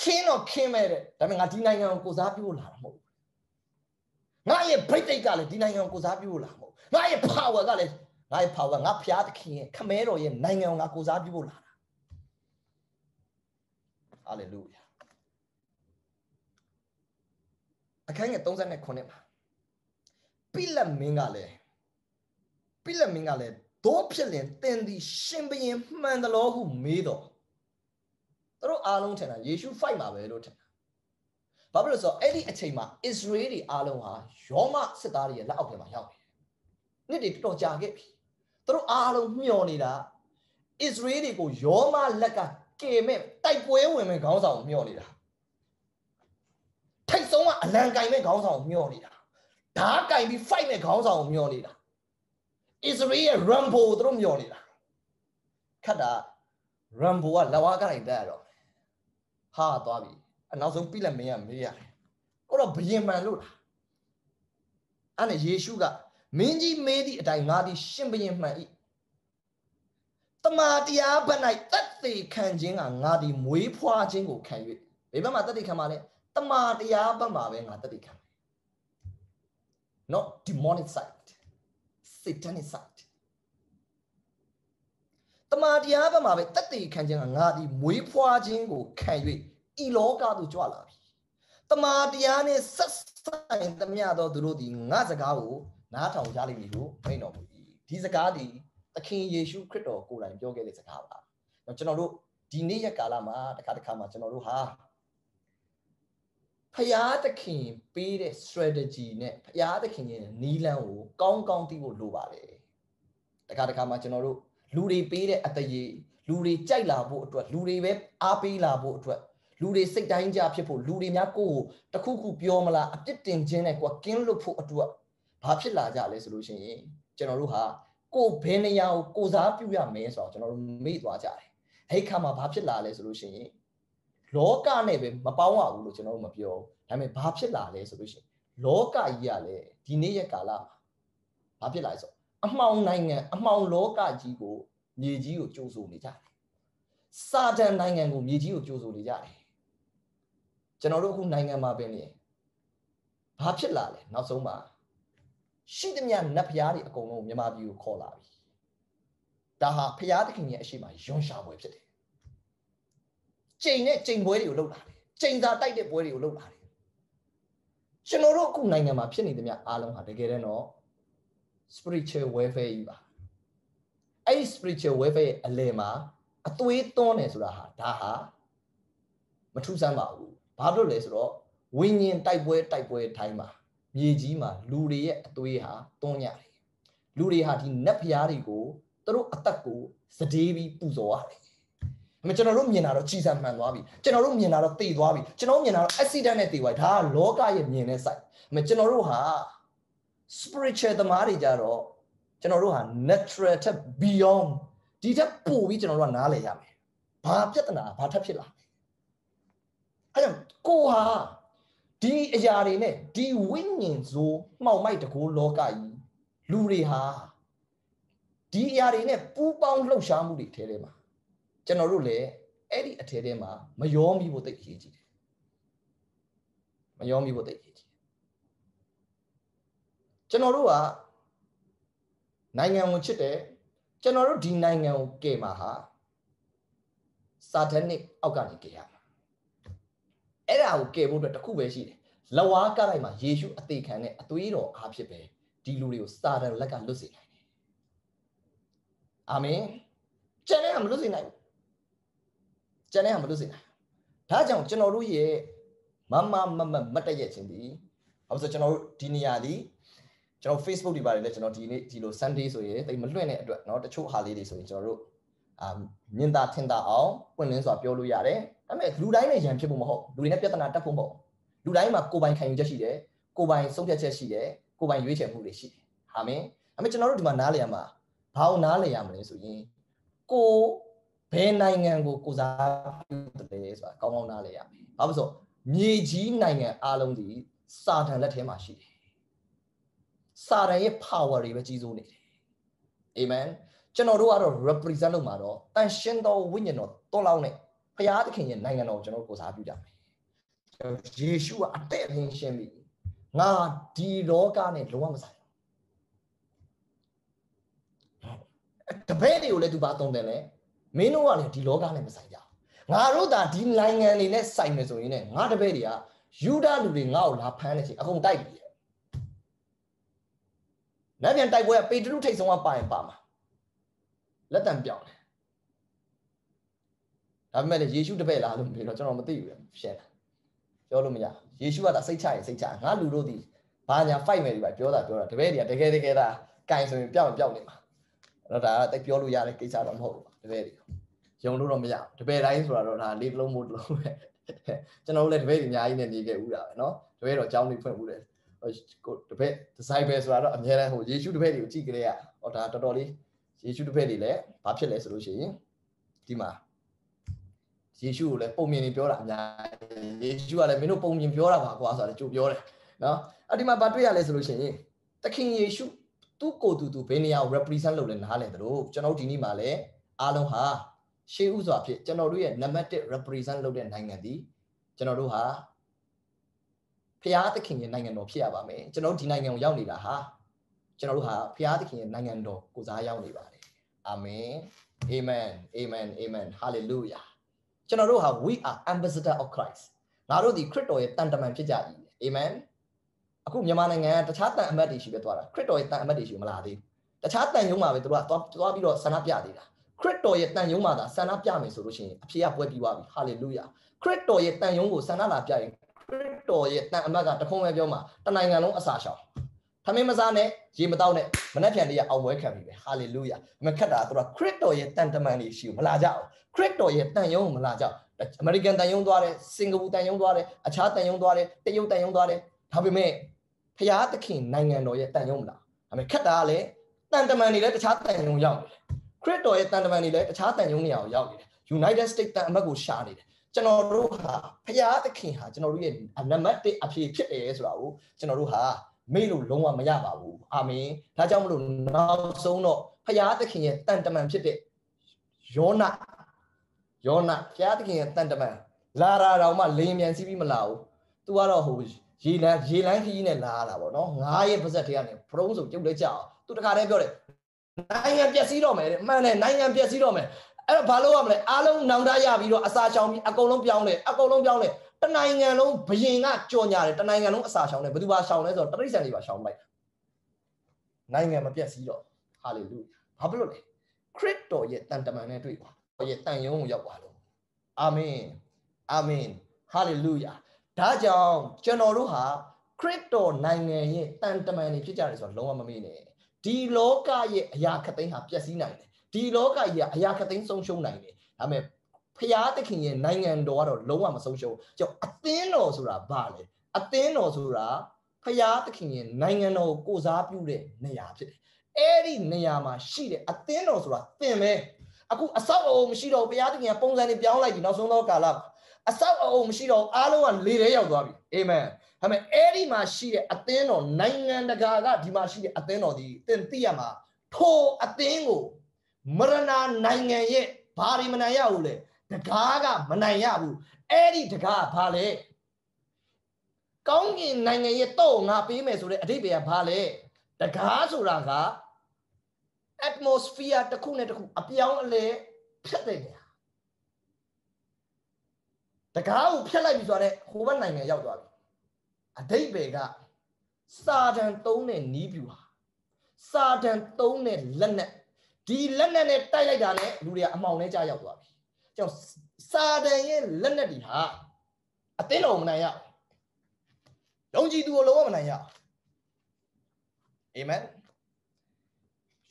ခင်းတော့ခင်းမဲ့တဲ့ဒါပေမဲ့ငါဒီနိုင်ငံကိုကိုစားပြုလာတာမဟုတ်ဘူးငါရဲ့ break တိတ်ကလည်းဒီနိုင်ငံကိုကိုစားပြုလာမဟုတ်ငါရဲ့ power ကလည်းငါရဲ့ power ငါဖျားသခင်ရဲ့ခမဲတော်ရဲ့နိုင်ငံကိုငါကိုစားပြုလာတာ hallelujah အခန်းငယ်39မှာပိလက်မင်းကလည်းပိလမင်းကလည်းသို့ဖြစ်လင်တင်သည်ရှင်ဘရင်မှန်တယ်လို့ဟုမေးတော့သူတို့အားလုံးထင်တာယေရှုဖိုက်မှာပဲလို့ထင်တာဘာဖြစ်လို့ဆိုတော့အဲ့ဒီအချိန်မှာအစ္စရေးတွေအားလုံးဟာရောမစစ်သားတွေရဲ့လက်အောက်ထဲမှာရောက်နေတယ်နှစ်တွေတော်တော်ကြာခဲ့ပြီသူတို့အားလုံးမျှော်နေတာအစ္စရေးတွေကိုရောမလက်ကကင်မဲ့တိုက်ပွဲဝင်မဲ့ခေါင်းဆောင်ကိုမျှော်နေတာထိတ်ဆုံးကအလံကင်မဲ့ခေါင်းဆောင်ကိုမျှော်နေတာဓားကင်ပြီး fight မဲ့ခေါင်းဆောင်ကိုမျှော်နေတာအစ္စရေးရဲ့ Rambo သူတို့မျောနေတာခတ်တာ Rambo ကလဝါကတိုင်းတက်ရတော့ဟာသွားပြီအနောက်ဆုံးပြလက်မင်းကမေးရတယ်ကိုတော့ဘယင်မှန်လို့လားအဲ့နဲ့ယေရှုကမင်းကြီးမေးသည့်အတိုင်းငါသည်ရှင်ဘယင်မှန်၏တမာတရားဘက်၌တက်သေးခံခြင်းကငါသည်မွေးဖွားခြင်းကိုခံ၍ဘယ်ဘက်မှာတက်သေးခံမှာလဲတမာတရားဘက်မှာပဲငါတက်သေးခံမယ် not demonic side satanicide တမာတရားဘက်မှာပဲတသက်ခံခြင်းကငါဒီမွေးဖွားခြင်းကိုခံ၍ဤလောကသို့ကြွလာပြီတမာတရားနဲ့ဆက်ဆိုင်သမျှသောသူတို့သည်ငါစကားကိုနားထောင်ကြလိမ့်မည်ဟုမိန့်တော်မူ၏ဒီစကားသည်သခင်ယေရှုခရစ်တော်ကိုယ်တိုင်ပြောခဲ့တဲ့စကားပါ။ကျွန်တော်တို့ဒီနေ့ရက်ကာလမှာတစ်ခါတစ်ခါမှာကျွန်တော်တို့ဟာဖျားသခင်ပေးတဲ့ strategy နဲ့ဖျားသခင်ရဲ့နီးလန်းကို ကောင်းကောင်းသိဖို့လိုပါလေတခါတခါမှာကျွန်တော်တို့လူတွေပေးတဲ့အတရေလူတွေကြိုက်လာဖို့အတွက် လူတွေပဲအားပေးလာဖို့အတွက်လူတွေစိတ်တိုင်းကြဖြစ်ဖို့လူတွေများကိုယ့်ကိုတခုခုပြောမလားအပြစ်တင်ခြင်းနဲ့ကိုယ်ကင်းလွတ်ဖို့အတွက်ဘာဖြစ်လာကြလဲဆိုလို့ရှိရင်ကျွန်တော်တို့ဟာကိုယ်ဘယ်နေရာကိုကိုစားပြုရမလဲဆိုတော့ကျွန်တော်တို့မေ့သွားကြတယ်အဲ့ခါမှာဘာဖြစ်လာလဲဆိုလို့ရှိရင်လောကနဲ့ပဲမပေါင်းရဘူးလို့ကျွန်တော်တို့မပြောဘူးဒါပေမဲ့ဘာဖြစ်လာလဲဆိုလို့ရှိရင်လောကကြီးကလည်းဒီနေ့ရက်ကာလဘာဖြစ်လာလဲဆိုအမှောင်နိုင်ငံအမှောင်လောကကြီးကိုမြေကြီးကိုကြိုးဆိုနေကြတယ်စာတန်နိုင်ငံကိုမြေကြီးကိုကြိုးဆိုနေကြတယ်ကျွန်တော်တို့အခုနိုင်ငံမှာပဲနေဘာဖြစ်လာလဲနောက်ဆုံးမှာရှိသမျှနတ်ဖျားတွေအကုန်လုံးမြန်မာပြည်ကိုခေါ်လာပြီဒါဟာဖျားသခင်ရဲ့အရှိမယွန်ရှာပွဲဖြစ်တယ်ချိန်နဲ့ချိန်ပွဲတွေကိုလုပ်လာတယ်ချိန်သာတိုက်တဲ့ပွဲတွေကိုလုပ်လာတယ်ကျွန်တော်တို့အခုနိုင်ငံမှာဖြစ်နေသမျှအားလုံးဟာတကယ်တော့ spiritual warfare ကြီးပါအဲ့ဒီ spiritual warfare ရဲ့အလယ်မှာအသွေးသွန်းတယ်ဆိုတာဟာဒါဟာမထူးဆန်းပါဘူးဘာလို့လဲဆိုတော့ဝိညာဉ်တိုက်ပွဲတိုက်ပွဲတိုင်းမှာမြေကြီးမှာလူတွေရဲ့အသွေးဟာသွန်းရတယ်လူတွေဟာဒီနတ်ဖျားတွေကိုသူတို့အသက်ကိုစတေးပြီးပူဇော်ရတယ်မကျွန်တော်တို့မြင်တာတော့ကြည်စံမှန်သွားပြီကျွန်တော်တို့မြင်တာတော့သိသွားပြီကျွန်တော်မြင်တာတော့ accident နဲ့သိသွားဒါကလောကရဲ့မြင်တဲ့ site မကျွန်တော်တို့ဟာ spiritual သမားတွေကြတော့ကျွန်တော်တို့ဟာ natural ထက် beyond ဒီထက်ပိုပြီးကျွန်တော်တို့ကနားလည်ရမယ်ဘာပြဿနာဘာထပ်ဖြစ်လာအဲ့ကြောင့်ကိုဟာဒီအရာတွေနဲ့ဒီဝိညာဉ်ဆိုမှောက်မိုက်တကူလောကကြီးလူတွေဟာဒီအရာတွေနဲ့ပူးပေါင်းလှုပ်ရှားမှုတွေထဲထဲမှာကျွန်တော်တို့လည်းအဲ့ဒီအထဲထဲမှာမယောမိဖို့တိတ်အရေးကြီးတယ်မယောမိဖို့တိတ်အရေးကြီးတယ်ကျွန်တော်တို့ကနိုင်ငံကိုချစ်တယ်ကျွန်တော်တို့ဒီနိုင်ငံကိုကယ်မှာဟာစာတနစ်အောက်ကနေကယ်ရမှာအဲ့ဒါကိုကယ်ဖို့အတွက်တခုပဲရှိတယ်လဝါကလိုက်မှာယေရှု အသေးခံတဲ့အသွေးတော်အားဖြစ်ပဲဒီလူတွေကိုစာတန်လက်ကလွတ်စေနိုင်တယ်အာမင်ကျန်တဲ့အမလွတ်စေနိုင်ဘူးကျန်တဲ့ဟာမလွတ်စေနိုင်ဒါကြောင့်ကျွန်တော်တို့ရဲ့မမမမမတက်ရဲ့ခြင်းဒီအခုဆိုကျွန်တော်တို့ဒီနေရာဒီကျွန်တော် Facebook တွေပါတယ်လေကျွန်တော်ဒီနေ့ဒီလို Sunday ဆိုရင်တိတ်မလွင့်တဲ့အတွက်เนาะတချို့ဟာလေးတွေဆိုရင်ကျွန်တော်တို့အာမြင်တာထင်တာအောင်ပွင့်လင်းစွာပြောလို့ရတယ်ဒါပေမဲ့လူတိုင်းနဲ့ရန်ဖြစ်ဖို့မဟုတ်လူတွေနဲ့ပြဿနာတက်ဖို့မဟုတ်လူတိုင်းမှာကိုယ်ပိုင်ခံယူချက်ရှိတယ်ကိုယ်ပိုင်ဆုံးဖြတ်ချက်ရှိတယ်ကိုယ်ပိုင်ရွေးချယ်မှုတွေရှိတယ်ဟာမင်းဒါပေမဲ့ကျွန်တော်တို့ဒီမှာနားလည်ရမှာဘာလို့နားလည်ရမလဲဆိုရင်ကိုဘယ်နိုင်ငံကိုကိုစားပြုတယ်ဆိုတာကောင်းကောင်းနားလည်ရမယ်။ဘာလို့ဆိုမြေကြီးနိုင်ငံ အားလုံးဒီစာတန်လက်ထဲမှာရှိတယ်။စာတန်ရဲ့ power တွေပဲကြီးစိုးနေတယ်။ Amen ။ကျွန်တော်တို့ကတော့ represent လုပ်မှာတော့တန်ရှင်းသောဝိညာဉ်တော်တော်လောင်းနဲ့ဖရာသခင်ရဲ့နိုင်ငံတော်ကိုကျွန်တော်ကိုစားပြုကြမယ်။ကျွန်တော်ယေရှုကအသက်အရှင်ရှင်ပြီ။ငါဒီလောကနဲ့လုံးဝမဆိုင်ဘူး။တပည့်တွေကိုလည်းသူပါသုံးတယ်လေ။မင်းတို့ကလည်းဒီလောကနဲ့မဆိုင်ကြဘူးငါတို့သာဒီနိုင်ငံတွေနဲ့ဆိုင်မယ်ဆိုရင်လည်းငါတပည့်တွေကယူဒလူတွေငါ့ကိုလာဖမ်းနေချင်းအကုန်တိုက်ပြီလက်ပြန်တိုက်ပွဲကပေတရုထိတ်ဆုံးကပါရင်ပါမှာလက်တံပြောင်းတယ်ဒါပေမဲ့လည်းယေရှုတပည့်လားလို့မေးတော့ကျွန်တော်မသိဘူးလေရှင်းလားပြောလို့မရယေရှုကဒါစိတ်ချရင်စိတ်ချငါလူတို့ဒီဘာညာ fight မယ်ဒီပါပြောတာပြောတာတပည့်တွေကတကယ်တကယ်ဒါကင်ဆိုရင်ပြောင်းပြောင်းနေမှာအဲ့တော့ဒါကတိတ်ပြောလို့ရတဲ့ကိစ္စတော့မဟုတ်ဘူးပည့်တွေယုံလို့တော့မရဘူးတပည့်တိုင်းဆိုတာတော့ဒါလေးတစ်လုံးမို့တစ်လုံးပဲကျွန်တော်တို့လည်းတပည့်တွေအများကြီးနဲ့နေခဲ့ဦးတာပဲเนาะတပည့်တော့အကြောင်းတွေဖွင့်ဦးတယ်ကိုတပည့် disciple ဆိုတာတော့အများတန်းဟိုယေရှုတပည့်တွေကိုကြည့်ကြတဲ့ဟောဒါတော်တော်လေးယေရှုတပည့်တွေလည်းဘာဖြစ်လဲဆိုလို့ရှိရင်ဒီမှာယေရှုကိုလည်းပုံမြင်နေပြောတာအများယေရှုကလည်းမင်းတို့ပုံမြင်ပြောတာပါကွာဆိုတာကြိုပြောတယ်နော်အဲ့ဒီမှာဘာတွေ့ရလဲဆိုလို့ရှိရင်သခင်ယေရှုသူ့ကိုယ်သူသူဘယ်နေရာကို represent လုပ်လဲနားလဲတို့ကျွန်တော်ဒီနေ့မှာလည်းအားလုံးဟာရှေးဥစွာဖြင့်ကျွန်တော်တို့ရဲ့ number 1 represent လုပ်တဲ့နိုင်ငံသည်ကျွန်တော်တို့ဟာဖျားသခင်ရဲ့နိုင်ငံတော်ဖြစ်ရပါမယ်ကျွန်တော်ဒီနိုင်ငံကိုရောက်နေတာဟာကျွန်တော်တို့ဟာဖျားသခင်ရဲ့နိုင်ငံတော်ကိုစားရောက်နေပါတယ်အာမင် amen amen amen hallelujah ကျွန်တော်တို့ဟာ we are ambassador of christ ငါတို့ဒီခရစ်တော်ရဲ့တန်တမန်ဖြစ်ကြ၏အာမင်အခုမြန်မာနိုင်ငံကတခြားတန်အမတ်တွေရှိပဲသွားတာခရစ်တော်ရဲ့တန်အမတ်တွေရှိမလားသေးတခြားတန်ရုံးမှာပဲသူတို့ကသွားသွားပြီးတော့ဆန္ဒပြနေတာခရစ်တော်ရဲ့တန်ယုံမှာသာဆန္ဒပြမယ်ဆိုလို့ရှိရင်အဖြေကပွဲပြီးသွားပြီဟာလေလုယာခရစ်တော်ရဲ့တန်ယုံကိုဆန္ဒလာပြရင်ခရစ်တော်ရဲ့တန်အမတ်ကတခုံးပဲပြောမှာတနိုင်ငံလုံးအစာရှောင်ထမင်းမစားနဲ့ရေမတောက်နဲ့မနှက်ဖြန်တွေကအောင်ပွဲခံပြီပဲဟာလေလုယာမခက်တာသူကခရစ်တော်ရဲ့တန်တမန်တွေရှိဘူးမလာကြအောင်ခရစ်တော်ရဲ့တန်ယုံကိုမလာကြအောင်အမေရိကန်တန်ယုံသွားတယ်စင်ကာပူတန်ယုံသွားတယ်အခြားတန်ယုံသွားတယ်တရုတ်တန်ယုံသွားတယ်ဒါပေမဲ့ဖျားသခင်နိုင်ငံတော်ရဲ့တန်ယုံမလားဒါပေမဲ့ခက်တာကလည်းတန်တမန်တွေလည်းတခြားတန်ယုံရောက်တယ်ခရစ်တော်ရဲ့တန်တမန်တွေလည်းတခြားတန်ယုံနေရာကိုရောက်နေတယ် United States တန်အမတ်ကိုရှာနေတယ်ကျွန်တော်တို့ဟာဖရာသခင်ဟာကျွန်တော်တို့ရဲ့နံပါတ်1အဖြစ်ဖြစ်တယ်ဆိုတာကိုကျွန်တော်တို့ဟာမေ့လို့လုံးဝမရပါဘူးအာမင်ဒါကြောင့်မလို့နောက်ဆုံးတော့ဖရာသခင်ရဲ့တန်တမန်ဖြစ်တဲ့ယောနယောနဖရာသခင်ရဲ့တန်တမန်လာရာတော်မှလိန်မြန်စီးပြီးမလာဘူးသူကတော့ဟိုရေလန်းရေလန်းခီးနဲ့လာတာပေါ့နော်ငါးရဲ့ပါဇက်တွေကနေဖရုံးဆိုပြုတ်လဲကြအောင်သူတခါတည်းပြောတယ်နိုင်ငံပျက်စီးတော့မယ်တဲ့မှန်တယ်နိုင်ငံပျက်စီးတော့မယ်အဲ့တော့ဘာလုပ်ရမလဲအားလုံးနောင်တရပြီးတော့အစာချောင်ပြီးအကုန်လုံးပြောင်းလဲအကုန်လုံးပြောင်းလဲတနိုင်ငံလုံးဘရင်ကကြော်ညာတယ်တနိုင်ငံလုံးအစာချောင်တယ်ဘယ်သူပါချောင်လဲဆိုတော့တရိစ္ဆာန်တွေပါချောင်လိုက်နိုင်ငံမပျက်စီးတော့ဟာလေလုဘာဖြစ်လို့လဲခရစ်တော်ရဲ့တန်တမန်နဲ့တွေ့ပါတော်ရဲ့တန်ယုံကိုရောက်ပါလို့အာမင်အာမင်ဟာလေလုယာဒါကြောင့်ကျွန်တော်တို့ဟာခရစ်တော်နိုင်ငံရဲ့တန်တမန်တွေဖြစ်ကြတယ်ဆိုတော့လုံးဝမမေ့နဲ့ဒီလောကရဲ့အရာခသိန်းဟာပျက်စီးနိုင်တယ်ဒီလောကကြီးကအရာခသိန်းဆုံးရှုံးနိုင်တယ်ဒါပေမဲ့ဖျားသခင်ရဲ့နိုင်ငံတော်ကတော့လုံးဝမဆုံးရှုံးကြောက်အသင်းတော်ဆိုတာဘာလဲအသင်းတော်ဆိုတာဖျားသခင်ရဲ့နိုင်ငံတော်ကိုကိုစားပြုတဲ့နေရာဖြစ်တယ်အဲ့ဒီနေရာမှာရှိတဲ့အသင်းတော်ဆိုတာသင်ပဲအခုအဆောက်အအုံမရှိတော့ဘုရားသခင်ကပုံစံတွေပြောင်းလိုက်ပြီနောက်ဆုံးသောကာလအဆောက်အအုံမရှိတော့အားလုံးကလေထဲရောက်သွားပြီအာမင်ဒါပေမဲ့အဲ့ဒီမှာရှိတဲ့အသင်းတော်နိုင်ငံတကာကဒီမှာရှိတဲ့အသင်းတော်ဒီသင်သိရမှာထိုအသင်းကိုမရဏနိုင်ငံရဲ့ဘာတွေမနိုင်ရဘူးလဲတကားကမနိုင်ရဘူးအဲ့ဒီတကားကဘာလဲကောင်းကင်နိုင်ငံရဲ့တော့ငါပေးမယ်ဆိုတဲ့အဓိပ္ပာယ်ကဘာလဲတကားဆိုတာက atmosphere တစ်ခုနဲ့တစ်ခုအပြောင်းအလဲဖြတ်တဲ့နေရာတကားကိုဖြတ်လိုက်ပြီဆိုတော့ဟိုဘက်နိုင်ငံရောက်သွားပြီအတိတ်ပဲကစာတန်သုံးတဲ့နီးပြူဟာစာတန်သုံးတဲ့လက်နက်ဒီလက်နက်နဲ့တိုက်လိုက်တာနဲ့လူတွေကအမှောင်နဲ့ကြာရောက်သွားပြီကြောင့်စာတန်ရဲ့လက်နက်တွေဟာအသိတော်မနိုင်ရယုံကြည်သူကိုလုံးဝမနိုင်ရအာမင်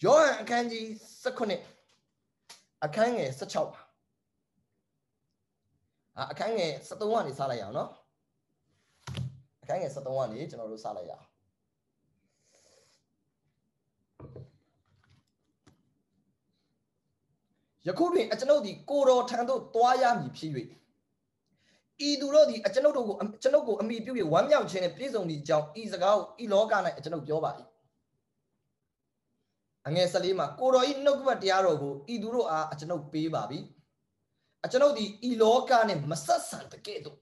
ယောဟန်အခန်းကြီး19အခန်းငယ်16အခန်းငယ်73ကနေစလိုက်အောင်နော်အခန်းငယ်73ကနေကျွန်တော်တို့စလိုက်ရအောင်ယခုတွင်အကျွန်ုပ်သည်ကိုတော်ထံသို့သွားရမည်ဖြစ်၍ဤသူတို့သည်အကျွန်ုပ်တို့ကိုအကျွန်ုပ်ကိုအမိပြု၍ဝမ်းမြောက်ခြင်းနှင့်ပြည့်စုံသည့်အကြောင်းဤစကားကိုဤလောက၌အကျွန်ုပ်ပြောပါ၏အငယ်14မှာကိုတော်ဤနှုတ်ကပတ်တရားတော်ကိုဤသူတို့အားအကျွန်ုပ်ပေးပါပြီအကျွန်ုပ်သည်ဤလောကနှင့်မဆက်ဆံတကယ်သို့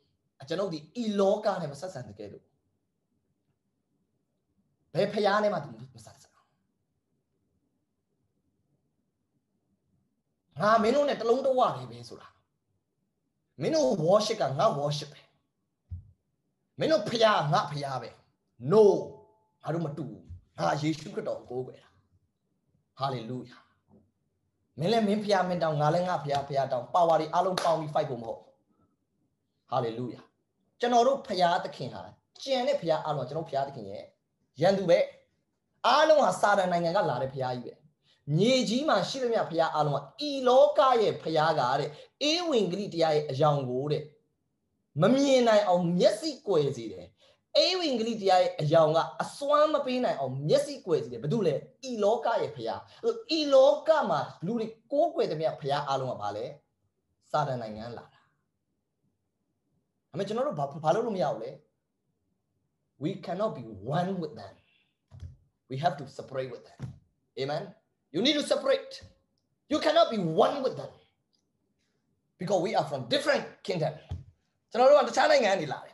ကျွန်ုပ်ဒီဤလောကနဲ့မဆက်ဆံတကယ်လို့ဘယ်ဖျားနဲ့မှသူမဆက်ဆံငါမင်းတို့နဲ့တလုံးတဝတယ်ပဲဆိုတာမင်းတို့ worship ကငါ worship ပဲမင်းတို့ဖျားငါဖျားပဲ no ငါတို့မတူဘူးငါယေရှုခရစ်တော်ကိုကိုယ်ပဲဟာ hallelujah မင်းလည်းမင်းဖျားမင်းတောင်းငါလည်းငါဖျားဖျားတောင်းပါဝါတွေအလုံးပေါင်းပြီး fight ဖို့မဟုတ်ဟာလေလုယာကျွန်တော်တို့ဖရာသခင်ဟာကြံတဲ့ဖရာအားလုံးကျွန်တော်ဖရာသခင်ရဲ့ရန်သူပဲအားလုံးဟာစာတန်နိုင်ငံကလာတဲ့ဖရာကြီးပဲမြေကြီးမှာရှိသမျှဖရာအားလုံးကဤလောကရဲ့ဖရာကတဲ့အေးဝင်ဂရိတရားရဲ့အယောင်ကိုတဲ့မမြင်နိုင်အောင်မျက်စိကွယ်စီတယ်အေးဝင်ဂလိတရားရဲ့အယောင်ကအစွမ်းမပေးနိုင်အောင်မျက်စိကွယ်စီတယ်ဘာလို့လဲဤလောကရဲ့ဖရာဤလောကမှာလူတွေကိုးကွယ်သမျှဖရာအားလုံးကဘာလဲစာတန်နိုင်ငံလာအမေကျွန်တော်တို့ဘာဘာလို့လို့မရဘူးလဲ we cannot be one with them we have to separate with them amen you need to separate you cannot be one with them because we are from different kingdom ကျွန်တော်တို့ကတခြားနိုင်ငံနေလာတယ်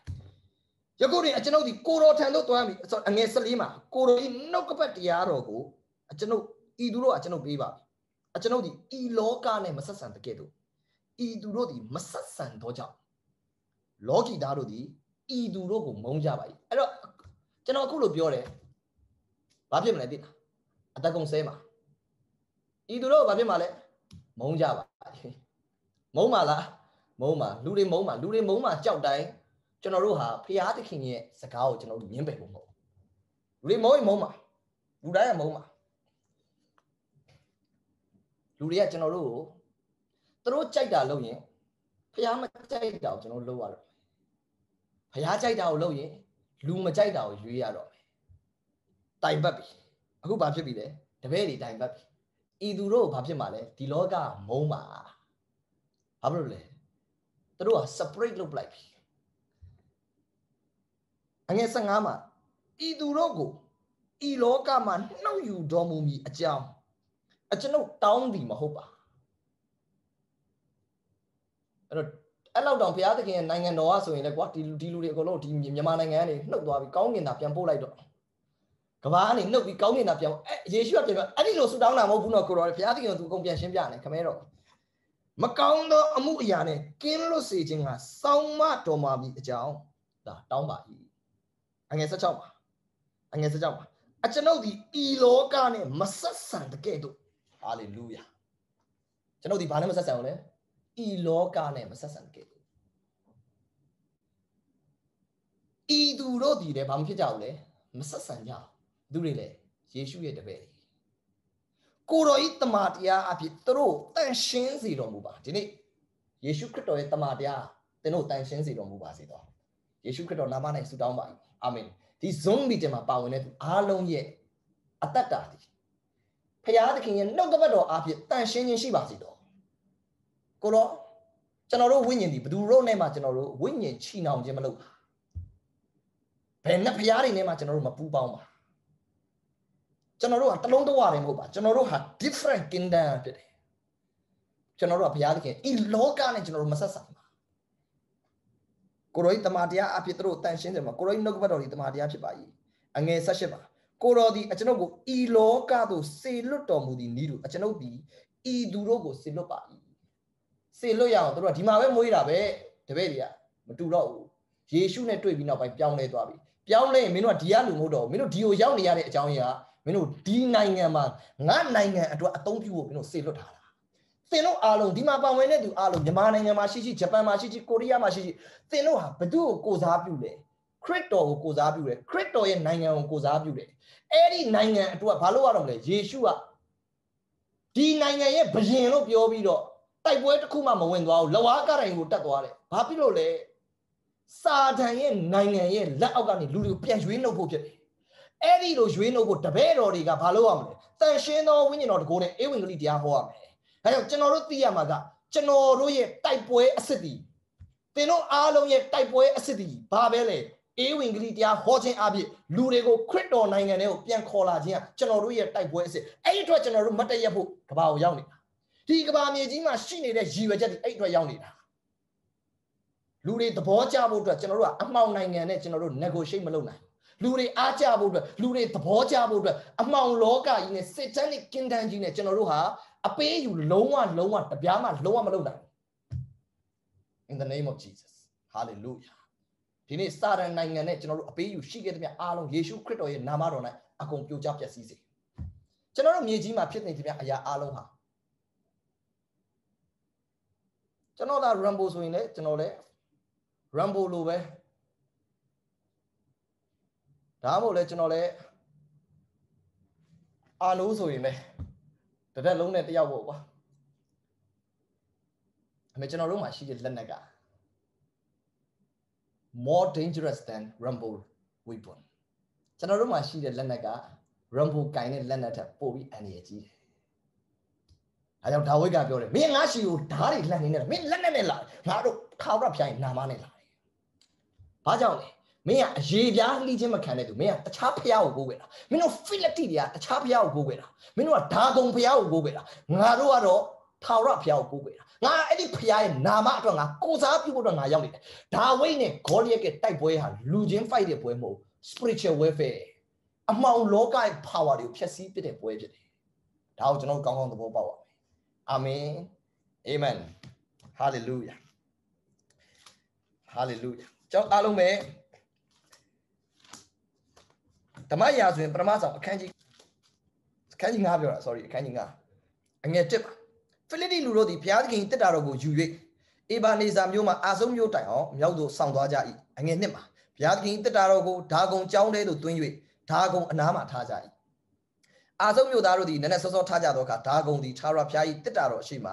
ယခုတွင်အကျွန်ုပ်ဒီကိုတော်ထံသို့သွားပြီအငယ်14မှာကိုတော်ဤနှုတ်ကပတ်တရားတော်ကိုအကျွန်ုပ်ဤသူတို့အကျွန်ုပ်ပေးပါပြီအကျွန်ုပ်ဒီဤလောကနဲ့မဆက်ဆံတကယ်တို့ဤသူတို့ဒီမဆက်ဆံတော့ကြောင့်လောကီသားတို့သည်ဤသူတို့ကိုမုန်းကြပါ၏အဲ့တော့ကျွန်တော်အခုလိုပြောတယ်ဘာဖြစ်မလဲသိလားအတကုံဆဲမှာဤသူတို့ဘာဖြစ်မှာလဲမုန်းကြပါမုန်းပါလားမုန်းပါလူတွေမုန်းပါလူတွေမုန်းပါကြောက်တိုင်းကျွန်တော်တို့ဟာဖရာသခင်ရဲ့စကားကိုကျွန်တော်တို့ညှင်းပယ်ဖို့မဟုတ်လူတွေမုန်းရင်မုန်းပါလူတိုင်းကမုန်းပါလူတွေကကျွန်တော်တို့ကိုသူတို့ကြိုက်တာလုပ်ရင်ဖရာမကြိုက်တာကိုကျွန်တော်တို့လုပ်ရတော့ဘုရားကြိုက်တာကိုလုပ်ရင်လူမကြိုက်တာကိုရွေးရတော့မယ်တိုင်ပတ်ပြီအခုဘာဖြစ်ပြီလဲတပည့်တွေတိုင်ပတ်ပြီဤသူတို့ဘာဖြစ်မှာလဲဒီလောကမုန်းမှာဘာဖြစ်လို့လဲသူတို့က separate လုပ်လိုက်ပြီအငယ်15မှာဤသူတို့ကိုဤလောကမှာနှုတ်ယူတော်မူမီ အကြောင်းအကျွန်ုပ်တောင်းသည်မဟုတ်ပါအဲ့တော့အဲ့လောက်တောင်ဘုရားသခင်ရဲ့နိုင်ငံတော်อ่ะဆိုရင်လည်းကွာဒီလူဒီလူတွေအကုန်လုံးဒီမြန်မာနိုင်ငံကနေနှုတ်သွားပြီးကောင်းကင်သာပြန်ပို့လိုက်တော့ကဘာကနေနှုတ်ပြီးကောင်းကင်သာပြန်အဲယေရှုကပြန်ပြောအဲ့ဒီလိုဆူတောင်းတာမဟုတ်ဘူးနော်ကိုတော်ဘုရားသခင်ကသူအကုန်ပြန်ရှင်းပြတယ်ခမဲတော့မကောင်းသောအမှုအရာနဲ့ကင်းလွတ်စေခြင်းကစောင်းမတော်မှာပြီအကြောင်းဒါတောင်းပါ၏အငယ်16ပါအငယ်16ပါအကျွန်ုပ်ဒီဤလောကနဲ့မဆက်ဆံတကယ်တို့ဟာလေလုယာကျွန်ုပ်ဒီဘာနဲ့မဆက်ဆံအောင်လဲဤလောကနဲ့မဆက်ဆံခဲ့ဘူးဤသူတို့ဒီတယ်ဘာမှဖြစ်ကြဘူးလေမဆက်ဆံကြသူတွေလေယေရှုရဲ့တပည့်တွေကိုတော်ဤတမန်တရားအဖြစ်သူတို့တန်ရှင်းစေတော်မူပါဒီနေ့ယေရှုခရစ်တော်ရဲ့တမန်တရားသင်တို့တန်ရှင်းစေတော်မူပါစေတော့ယေရှုခရစ်တော်နာမ၌ဆုတောင်းပါအာမင်ဒီ Zoom meeting မှာပါဝင်တဲ့သူအားလုံးရဲ့အသက်တာဒီဖခင်သခင်ရဲ့နှုတ်ကပတ်တော်အားဖြင့်တန်ရှင်းခြင်းရှိပါစေတော့ကိုတော့ကျွန်တော်တို့ဝိညာဉ်ဒီဘသူတို့နဲ့မှကျွန်တော်တို့ဝိညာဉ်ချီနှောင်ခြင်းမလုပ်ပါဘယ်နဲ့ဖျားတွေနဲ့မှကျွန်တော်တို့မပူးပေါင်းပါကျွန်တော်တို့ဟာတလုံးတဝတယ်မဟုတ်ပါကျွန်တော်တို့ဟာ different kingdom ဖြစ်တယ်ကျွန်တော်တို့ကဘုရားသခင်ဤလောကနဲ့ကျွန်တော်တို့မဆက်ဆံပါကိုရောဤတမန်တရားအဖြစ်တို့တန်ရှင်းတယ်မှာကိုရောဤနှုတ်ကပတ်တော်ဤတမန်တရားဖြစ်ပါ၏အငယ်၁၈ပါကိုတော်သည်အကျွန်ုပ်ကိုဤလောကသို့စေလွတ်တော်မူသည်ဤသူအကျွန်ုပ်သည်ဤသူတို့ကိုစေလွတ်ပါ၏စေလွတ်ရအောင်တို့ကဒီမှာပဲမွေးတာပဲတပည့်တွေကမတူတော့ဘူးယေရှုနဲ့တွေ့ပြီးနောက်ပိုင်းပြောင်းလဲသွားပြီပြောင်းလဲရင်မင်းတို့ကဒီရလူမဟုတ်တော့ဘူးမင်းတို့ဒီကိုရောက်နေရတဲ့အကြောင်းအရာမင်းတို့ဒီနိုင်ငံမှာငါနိုင်ငံအတွက်အသုံးပြုဖို့မင်းတို့စေလွတ်ထားတာသင်တို့အားလုံးဒီမှာပါဝင်တဲ့သူအားလုံးမြန်မာနိုင်ငံမှာရှိရှိဂျပန်မှာရှိရှိကိုရီးယားမှာရှိရှိသင်တို့ဟာဘသူ့ကိုကိုစားပြုလဲခရစ်တော်ကိုကိုစားပြုတယ်ခရစ်တော်ရဲ့နိုင်ငံကိုကိုစားပြုတယ်အဲ့ဒီနိုင်ငံအတွက်ဘာလို့ရတော့မလဲယေရှုကဒီနိုင်ငံရဲ့ဘုရင်လို့ပြောပြီးတော့တိုက်ပွဲတစ်ခုမှမဝင်သွားဘူးလဝါကတိုင်ကိုတက်သွားတယ်ဘာဖြစ်လို့လဲစာတန်ရဲ့နိုင်ငံရဲ့လက်အောက်ကနေလူတွေကိုပြန်ရွေးနှုတ်ဖို့ဖြစ်တယ်အဲ့ဒီလိုရွေးနှုတ်ဖို့တပည့်တော်တွေကဘာလုပ်ရမလဲတန်ရှင်းသောဝိညာဉ်တော်တကိုးနဲ့အေဝံဂေလိတရားဟောရမယ်ဒါကြောင့်ကျွန်တော်တို့သိရမှာကကျွန်တော်တို့ရဲ့တိုက်ပွဲအစစ်တီသင်တို့အားလုံးရဲ့တိုက်ပွဲအစစ်တီဘာပဲလဲအေးဝင်ကလေးတရားဟောခြင်းအပြင်လူတွေကိုခရစ်တော်နိုင်ငံတွေကိုပြန်ခေါ်လာခြင်းကကျွန်တော်တို့ရဲ့တိုက်ပွဲအစစ်အဲ့ဒီအတွက်ကျွန်တော်တို့မတည့်ရဖို့ကဘာကိုရောက်နေတာဒီကဘာမြေကြီးမှာရှိနေတဲ့ရည်ရွယ်ချက်တွေအဲ့အတွက်ရောက်နေတာလူတွေသဘောကျဖို့အတွက်ကျွန်တော်တို့ကအမှောင်နိုင်ငံနဲ့ကျွန်တော်တို့ negotiate မလုပ်နိုင်လူတွေအားကျဖို့အတွက်လူတွေသဘောကျဖို့အတွက်အမှောင်လောကကြီးနဲ့စစ်တမ်းနဲ့ကင်တန်ကြီးနဲ့ကျွန်တော်တို့ဟာအပေးယူလုံးဝလုံးဝတပြားမှလုံးဝမလုပ်နိုင် In the name of Jesus hallelujah ဒီနေ့စာရန်နိုင်ငံနဲ့ကျွန်တော်တို့အပေးယူရှိခဲ့တဲ့မြတ်အားလုံးယေရှုခရစ်တော်ရဲ့နာမတော်၌အကုန်ပြိုကျပျက်စီးစေကျွန်တော်တို့မြေကြီးမှာဖြစ်နေတဲ့မြတ်အရာအားလုံးဟာကျွန်တော်သာ Rambo ဆိုရင်လည်းကျွန်တော်လည်း Rambo လိုပဲဒါမှမဟုတ်လည်းကျွန်တော်လည်းအာနိုးဆိုရင်လည်းတရက်လုံးနဲ့တယောက်ပေါ့ကွာအမေကျွန်တော်တို့မှာရှိတဲ့လက်နက်က more dangerous than Rambo weapon ကျွန်တော်တို့မှာရှိတဲ့လက်နက်က Rambo ကင်တဲ့လက်နက်ထက်ပိုပြီးအန္တရာယ်ကြီးတယ်ဒါကြောင့်ဒါဝိဒ်ကပြောတယ်မင်းငါရှိကိုဓားတွေလှန်နေတယ်မင်းလက်နဲ့နဲ့လာငါတို့ခါဝရဖျားရင်နာမနဲ့လာတယ်။ဘာကြောင့်လဲမင်းကအရေးပြားလှီးခြင်းမခံတဲ့သူမင်းကတခြားဖျားကိုကိုးခဲ့တာမင်းတို့ဖိလက်တိတွေကတခြားဖျားကိုကိုးခဲ့တာမင်းတို့ကဓာကုံဖျားကိုကိုးခဲ့တာငါတို့ကတော့ထာဝရဘုရားကိုကိုးကွယ်တာငါအဲ့ဒီဘုရားရဲ့နာမအတွက်ငါကိုစားပြုဖို့အတွက်ငါရောက်နေတယ်ဒါဝိတ်နဲ့ဂေါလျက်ကတိုက်ပွဲဟာလူချင်း fight တဲ့ပွဲမဟုတ် spiritual warfare အမှောင်လောကရဲ့ power တွေကိုဖျက်ဆီးပစ်တဲ့ပွဲဖြစ်တယ်ဒါကိုကျွန်တော်ကောင်းကောင်းသဘောပေါက်ပါအာမင်အာမင်ဟာလေလုယာဟာလေလုယာကျွန်တော်အားလုံးပဲဓမ္မရာဆိုရင်ပထမဆုံးအခန်းကြီးအခန်းကြီး9ပြောတာ sorry အခန်းကြီး9အငယ်1ပါဖိလိတိလူတို့သည်ဘုရားသခင်တက်တာတော်ကိုယူ၍အေဗာနေဇာမျိုးမှအာဆုံးမျိုးတိုင်အောင်မြောက်သို့ဆောင်သွားကြ၏အငယ်1မှာဘုရားသခင်တက်တာတော်ကိုဓာကုံကြောင်းထဲသို့တွင်း၍ဓာကုံအနားမှထားကြ၏အာဆုံးမြို့သားတို့သည်နည်းနည်းစောစောထားကြသောအခါဒါဂုံသည်ထာဝရဘုရား၏တစ်တာတော်အရှိမ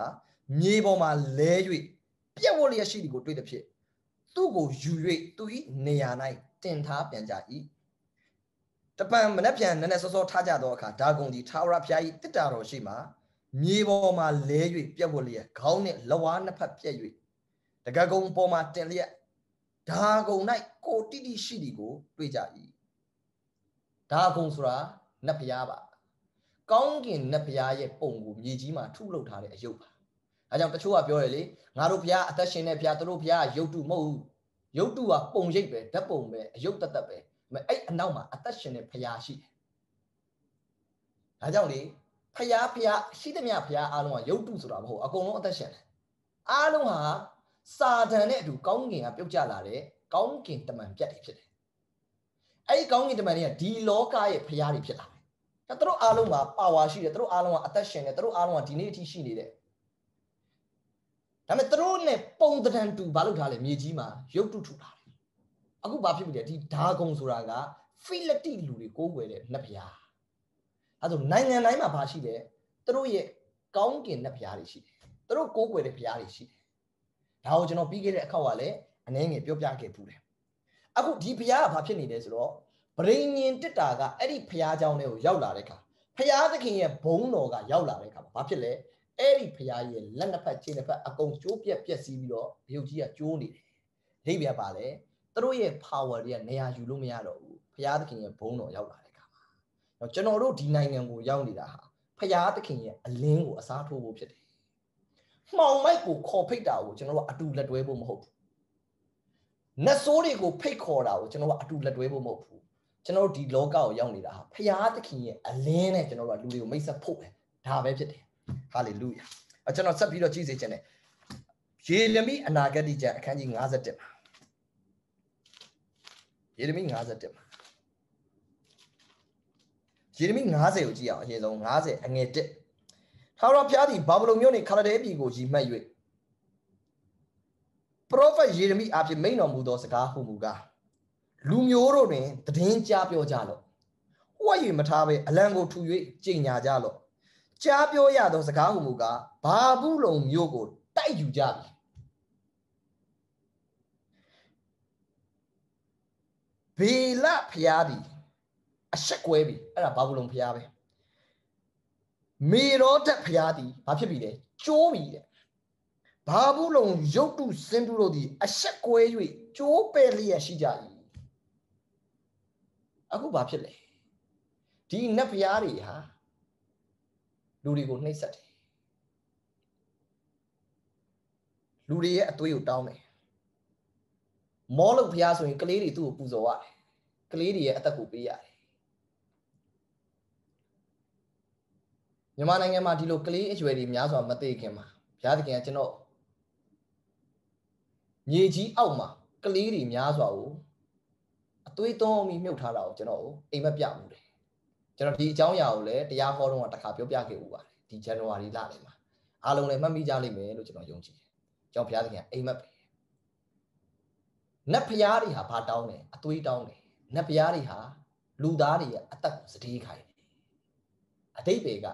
မြေပေါ်မှာလဲ၍ပြက်ဝတ်လျက်ရှိသည်ကိုတွေ့သည်ဖြစ်သူ့ကိုယူ၍သူ၏နေရာ၌တင်ထားပြန်ကြ၏တပံမနှက်ပြန်နည်းနည်းစောစောထားကြသောအခါဒါဂုံသည်ထာဝရဘုရား၏တစ်တာတော်ရှိမမြေပေါ်မှာလဲ၍ပြက်ဝတ်လျက်ခေါင်းနှင့်လဝါးနှစ်ဖက်ပြက်၍တကကုံပေါ်မှာတင်လျက်ဒါဂုံ၌ကိုတိတိရှိသည်ကိုတွေ့ကြ၏ဒါဂုံဆိုတာနတ်ဘုရားပါကောင်းကင်နတ်ဘုရားရဲ့ပုံကိုမြေကြီးမှာထုတ်လုပ်ထားတဲ့အယုတ်ပါ။အဲကြောင့်တချို့ကပြောရလေငါတို့ဘုရားအသက်ရှင်တဲ့ဘုရားတို့ဘုရားရုပ်တုမဟုတ်ဘူး။ရုပ်တုကပုံရိပ်ပဲဓာတ်ပုံပဲအယုတ်တသက်ပဲ။အဲ့အနောက်မှာအသက်ရှင်တဲ့ဘုရားရှိတယ်။ဒါကြောင့်လေဖျားဖျားရှိသမျှဖျားအားလုံးကရုပ်တုဆိုတာမဟုတ်အကုန်လုံးအသက်ရှင်တယ်။အားလုံးဟာစာတန်နဲ့အတူကောင်းကင်ကပြုတ်ကျလာတဲ့ကောင်းကင်တမန်ပြတ်တွေဖြစ်တယ်။အဲ့ဒီကောင်းကင်တမန်တွေကဒီလောကရဲ့ဖျားတွေဖြစ်လာတယ်ဒါသူတို့အားလုံးကပါဝါရှိတယ်သူတို့အားလုံးကအသက်ရှင်တယ်သူတို့အားလုံးကဒီနေ့အထိရှိနေတယ်ဒါပေမဲ့သူတို့ ਨੇ ပုံတံတူဘာလုပ်ထားလဲမြေကြီးမှာရုပ်တုထူထားတယ်အခုဘာဖြစ်ပြီလဲဒီဓာဂုံဆိုတာကဖိလတိလူတွေကိုးကွယ်တဲ့နတ်ဘုရားအဲ့ဒါနိုင်ငံတိုင်းမှာဘာရှိလဲသူတို့ရဲ့ကောင်းကင်နတ်ဘုရားတွေရှိတယ်သူတို့ကိုးကွယ်တဲ့ဘုရားတွေရှိတယ်ဒါကိုကျွန်တော်ပြီးခဲ့တဲ့အခေါက်ကလည်းအနည်းငယ်ပြောပြခဲ့ဘူးတယ်အခုဒီဘုရားကဘာဖြစ်နေလဲဆိုတော့ပရိညင်တစ်တာကအဲ့ဒီဖျားเจ้าနဲ့ကိုရောက်လာတဲ့အခါဖျားသခင်ရဲ့ဘုန်းတော်ကရောက်လာတဲ့အခါဘာဖြစ်လဲအဲ့ဒီဖျားရဲ့လက်နှစ်ဖက်ခြေနှစ်ဖက်အကုန်ကျိုးပြက်ပြက်စီးပြီးတော့ဘုတ်ကြီးကကျိုးနေတယ်ဒိဗေပါလေသူတို့ရဲ့ power တွေကနေရာယူလို့မရတော့ဘူးဖျားသခင်ရဲ့ဘုန်းတော်ရောက်လာတဲ့အခါမှာတော့ကျွန်တော်တို့ဒီနိုင်ငံကိုရောက်နေတာဟာဖျားသခင်ရဲ့အလင်းကိုအစားထိုးဖို့ဖြစ်တယ်မှောင်မိုက်ကိုခေါ်ဖိတ်တာကိုကျွန်တော်တို့အတူလက်တွဲဖို့မဟုတ်ဘူးနတ်ဆိုးတွေကိုဖိတ်ခေါ်တာကိုကျွန်တော်တို့အတူလက်တွဲဖို့မဟုတ်ဘူးကျွန်တော်တို့ဒီလောကကိုရောက်နေတာဟာဖရာသခင်ရဲ့အလင်းနဲ့ကျွန်တော်တို့ကလူတွေကိုမိတ်ဆက်ဖို့ပဲဒါပဲဖြစ်တယ်ဟာလေလုယာအကျွန်တော်ဆက်ပြီးတော့ကြည့်စေချင်တယ်ယေရမိအနာဂတ်ကျမ်းအခန်းကြီး51မှာယေရမိ51မှာယေရမိ90ကိုကြည့်အောင်အရင်ဆုံး90အငယ်1ထာဝရဘုရားသည်ဘာဗလုန်မြို့နှင့်ခလဒဲပြည်ကိုကြီးမှတ်၍ပရောဖက်ယေရမိအဖြစ်မိန်တော်မူသောစကားဟုမူကားလူမျိုးတို့တွင်တည်င်းကြားပြောကြလော့ဟွက်၍မထားပဲအလံကိုထူ၍ကြင်ညာကြလော့ကြားပြောရသောစကားဟုမူကားဘာဘူးလုံမျိုးကိုတိုက်ယူကြပြီဘေလဖျားသည်အဆက်ကွဲပြီအဲ့ဒါဘာဘူးလုံဖျားပဲမေရောတက်ဖျားသည်ဘာဖြစ်ပြီလဲကျိုးပြီတဲ့ဘာဘူးလုံရုတ်တုစင်တုတို့သည်အဆက်ကွဲ၍ကျိုးပဲလျက်ရှိကြ၏အခုဘာဖြစ်လဲဒီနတ်ဖျားတွေဟာလူတွေကိုနှိပ်စက်တယ်လူတွေရဲ့အသွေးကိုတောင်းတယ်မောလို့ဖျားဆိုရင်ကလေးတွေသူ့ကိုပူဇော်ရတယ်ကလေးတွေရဲ့အသက်ကိုပေးရတယ်မြန်မာနိုင်ငံမှာဒီလိုကလေးအရွယ်တွေများစွာမသိခင်မှာဘုရားသခင်ကကျွန်တော်မြေကြီးအောက်မှာကလေးတွေများစွာကိုသွေးသွန်းပြီးမြုပ်ထားတာကိုကျွန်တော်အိမ်မက်ပြမှုတယ်ကျွန်တော်ဒီအကြောင်းအရာကိုလည်းတရားဟောတော့တခါပြောပြခဲ့ဦးပါတယ်ဒီဇန်နဝါရီလလည်းမှာအားလုံးလည်းမှတ်မိကြလိမ့်မယ်လို့ကျွန်တော်ယုံကြည်တယ်ကျွန်တော်ဘုရားသခင်အိမ်မက်ပဲနတ်ဘုရားတွေဟာဘာတောင်းလဲအသွေးတောင်းတယ်နတ်ဘုရားတွေဟာလူသားတွေရဲ့အသက်ကိုစတေးခိုင်းတယ်အတိတ်တွေက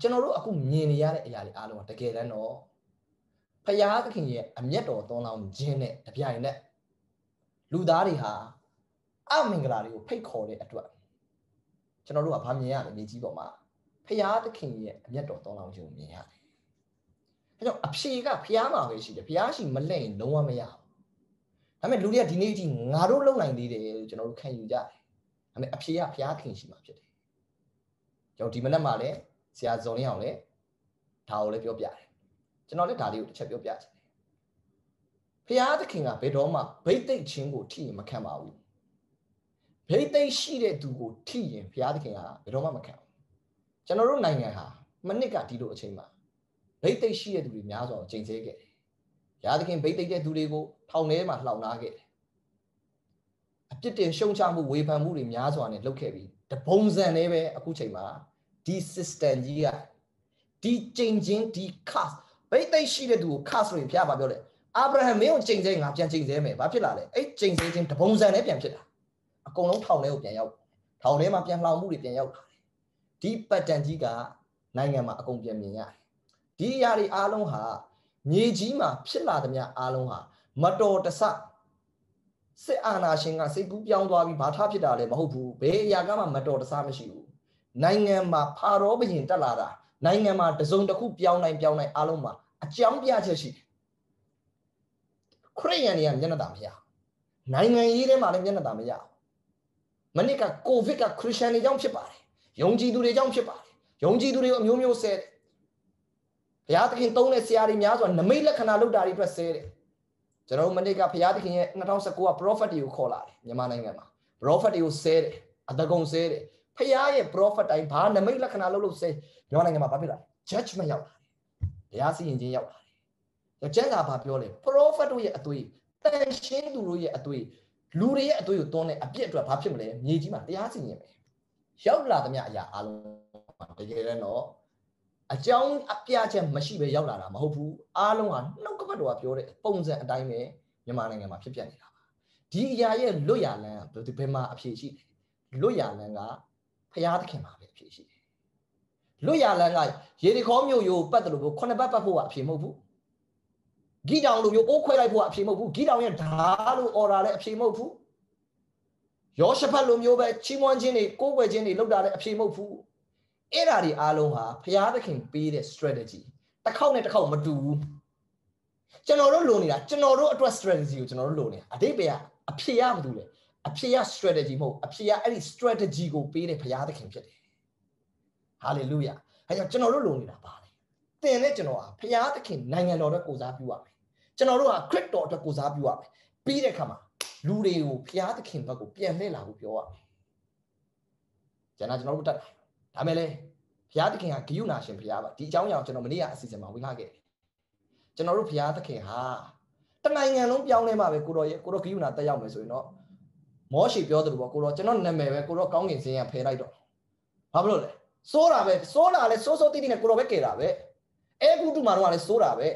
ကျွန်တော်တို့အခုမြင်နေရတဲ့အရာတွေအားလုံးကတကယ်တမ်းတော့ဖရာသခင်ရဲ့အမျက်တော်သွန်းလောင်းခြင်းနဲ့တပြိုင်နက်လူသားတွေဟာအမင်္ဂလာတွေကိုဖိတ်ခေါ်တဲ့အတွက်ကျွန်တော်တို့ကဗာမြင်ရတယ်မြေကြီးပေါ်မှာဖရာသခင်ရဲ့အမျက်တော်တော်လောင်ခြင်းကိုမြင်ရတယ်။အဲကြောင့်အဖြေကဖရာမှာပဲရှိတယ်။ဖရာရှိမလဲရင်လုံးဝမရဘူး။ဒါပေမဲ့လူတွေကဒီနေ့အထိငါတို့လုံနိုင်သေးတယ်လို့ကျွန်တော်တို့ခံယူကြတယ်။ဒါပေမဲ့အဖြေကဖရာခင်ရှိမှဖြစ်တယ်။ကျွန်တော်ဒီမနက်မှာလည်းဆရာဇော်လင်းအောင်လည်းဒါကိုလည်းပြောပြတယ်။ကျွန်တော်လည်းဒါလေးကိုတစ်ချက်ပြောပြချင်တယ်။ဖရာသခင်ကဘယ်တော့မှဗိတ်သိက်ခြင်းကိုထိမခံပါဘူးဒိတ်သိရှိတဲ့သူကိုထိရင်ဘုရားသခင်ကဘယ်တော့မှမခံဘူးကျွန်တော်တို့နိုင်ငံဟာမနစ်ကဒီလိုအချိန်မှာဒိတ်သိရှိတဲ့သူတွေများစွာကိုချိန်ဆခဲ့တယ်ဘုရားသခင်ဗိတ်သိတဲ့သူတွေကိုထောင်ထဲမှာလှောင်ထားခဲ့တယ်အပြစ်တင်ရှုံချမှုဝေဖန်မှုတွေများစွာနဲ့လုပ်ခဲ့ပြီးတပုံစံနဲ့ပဲအခုချိန်မှာဒီ system ကြီးကဒီ changing ဒီ cast ဘိတ်သိရှိတဲ့သူကို cast လို့ဘုရားကပြောတယ်အာဗြဟံမင်းကိုချိန်ဆငါပြန်ချိန်ဆမယ်ဘာဖြစ်လာလဲအဲ့ချိန်ဆခြင်းတပုံစံနဲ့ပြန်ဖြစ်တာအကုန်လုံးထောင်ထဲကိုပြန်ရောက်ထောင်ထဲမှာပြန်လှောင်မှုတွေပြန်ရောက်လာတယ်ဒီ pattern ကြီးကနိုင်ငံမှာအကုန်ပြန်မြင်ရတယ်ဒီအရာတွေအားလုံးဟာမြေကြီးမှာဖြစ်လာသမျှအားလုံးဟာမတော်တဆစစ်အာဏာရှင်ကစိတ်ကူးပြောင်းသွားပြီးဘာထဖြစ်တာလဲမဟုတ်ဘူးဘယ်အရာကမှမတော်တဆမရှိဘူးနိုင်ငံမှာဖာရောဘရင်တက်လာတာနိုင်ငံမှာတစုံတစ်ခုပြောင်းနိုင်ပြောင်းနိုင်အားလုံးမှာအကြောင်းပြချက်ရှိတယ်ခရိယန်တွေကမျက်နှာသာမရနိုင်ငံရေးထဲမှာလည်းမျက်နှာသာမရဘူးမနစ်ကကိုဗစ်ကခရစ်ယာန်တွေကြောင့်ဖြစ်ပါတယ်ယုံကြည်သူတွေကြောင့်ဖြစ်ပါတယ်ယုံကြည်သူတွေကိုအမျိုးမျိုးဆဲတယ်ဘုရားသခင်တုံးတဲ့ဆရာတွေများစွာနမိတ်လက္ခဏာလုပ်တာတွေအတွက်ဆဲတယ်ကျွန်တော်မနစ်ကဘုရားသခင်ရဲ့2019က prophet တွေကိုခေါ်လာတယ်မြန်မာနိုင်ငံမှာ prophet တွေကိုဆဲတယ်အတကုံဆဲတယ်ဖရားရဲ့ prophet တိုင်းဘာနမိတ်လက္ခဏာလုပ်လို့ဆဲမြန်မာနိုင်ငံမှာဘာဖြစ်လဲ judgment ရောက်လာတယ်ဘုရားစီရင်ခြင်းရောက်လာတယ်ကျန်တာဘာပြောလဲ prophet တို့ရဲ့အသွေးတန်ရှင်းသူတို့ရဲ့အသွေးလူတွေရဲ့အသွေးကိုသွန်းတဲ့အပြစ်အတွက်ဘာဖြစ်မလဲမြေကြီးမှာတရားစီရင်မယ်ရောက်လာသမျှအရာအလုံးတကယ်တော့အကြောင်းအပြချက်မရှိပဲရောက်လာတာမဟုတ်ဘူးအားလုံးကနှုတ်ကပတ်တော်ကပြောတဲ့ပုံစံအတိုင်းပဲမြန်မာနိုင်ငံမှာဖြစ်ပျက်နေတာပါဒီအရာရဲ့လွတ်ရလန်းဘယ်မှာအဖြေရှိလဲလွတ်ရလန်းကဖျားသခင်မှာပဲအဖြေရှိတယ်လွတ်ရလန်းကရေဒီခေါမျိုးရိုးပတ်တယ်လို့ခုနှစ်ပတ်ပတ်ဖို့ကအဖြေမဟုတ်ဘူးဂီတောင်လိုမျိုးအိုးခွဲလိုက်ဖို့အဖြေမဟုတ်ဘူးဂီတောင်ရဲ့ဓာလို့အော်တာလည်းအဖြေမဟုတ်ဘူးယောရှဖတ်လိုမျိုးပဲချီးမွမ်းခြင်းတွေကိုးကွယ်ခြင်းတွေလုပ်တာလည်းအဖြေမဟုတ်ဘူးအဲ့ဓာတွေအားလုံးဟာဘုရားသခင်ပေးတဲ့ strategy တစ်ခေါက်နဲ့တစ်ခေါက်မတူဘူးကျွန်တော်တို့လိုနေတာကျွန်တော်တို့အတွက် strategy ကိုကျွန်တော်တို့လိုနေတာအတိတ်ပဲအဖြေရမတူလေအဖြေရ strategy မဟုတ်အဖြေရအဲ့ဒီ strategy ကိုပေးတဲ့ဘုရားသခင်ဖြစ်တယ် hallelujah အဲကြောင့်ကျွန်တော်တို့လိုနေတာပါလေသင်နဲ့ကျွန်တော်ဟာဘုရားသခင်နိုင်ငံတော်အတွက်ကိုစားပြုရမယ်ကျွန်တော်တို့ကခရစ်တော်အတွက်ကိုစားပြုရမယ်ပြီးတဲ့အခါမှာလူတွေကိုဖျားသခင်ဘက်ကိုပြန်လှည့်လာဖို့ပြောရမယ်ကျွန်တော်ကျွန်တော်တို့တတ်တယ်ဒါမဲ့လဲဖျားသခင်ကဂိယုနာရှင်ဖျားပါဒီအကြောင်းအရာကိုကျွန်တော်မနေ့ကအစီအစဉ်မှာဝင်လာခဲ့တယ်ကျွန်တော်တို့ဖျားသခင်ဟာတနိုင်ငံလုံးပြောင်းလဲမှာပဲကိုတော်ရဲ့ကိုတော်ဂိယုနာတက်ရောက်မယ်ဆိုရင်တော့မောရှိပြောတယ်လို့ပေါ့ကိုတော့ကျွန်တော်နာမည်ပဲကိုတော့ကောင်းကင်စင်းရဖယ်လိုက်တော့ဘာဖြစ်လို့လဲစိုးတာပဲစိုးတာလဲစိုးစိုးတိတိနဲ့ကိုတော့ပဲကယ်တာပဲအဲကုတုမာတော့ကလည်းစိုးတာပဲ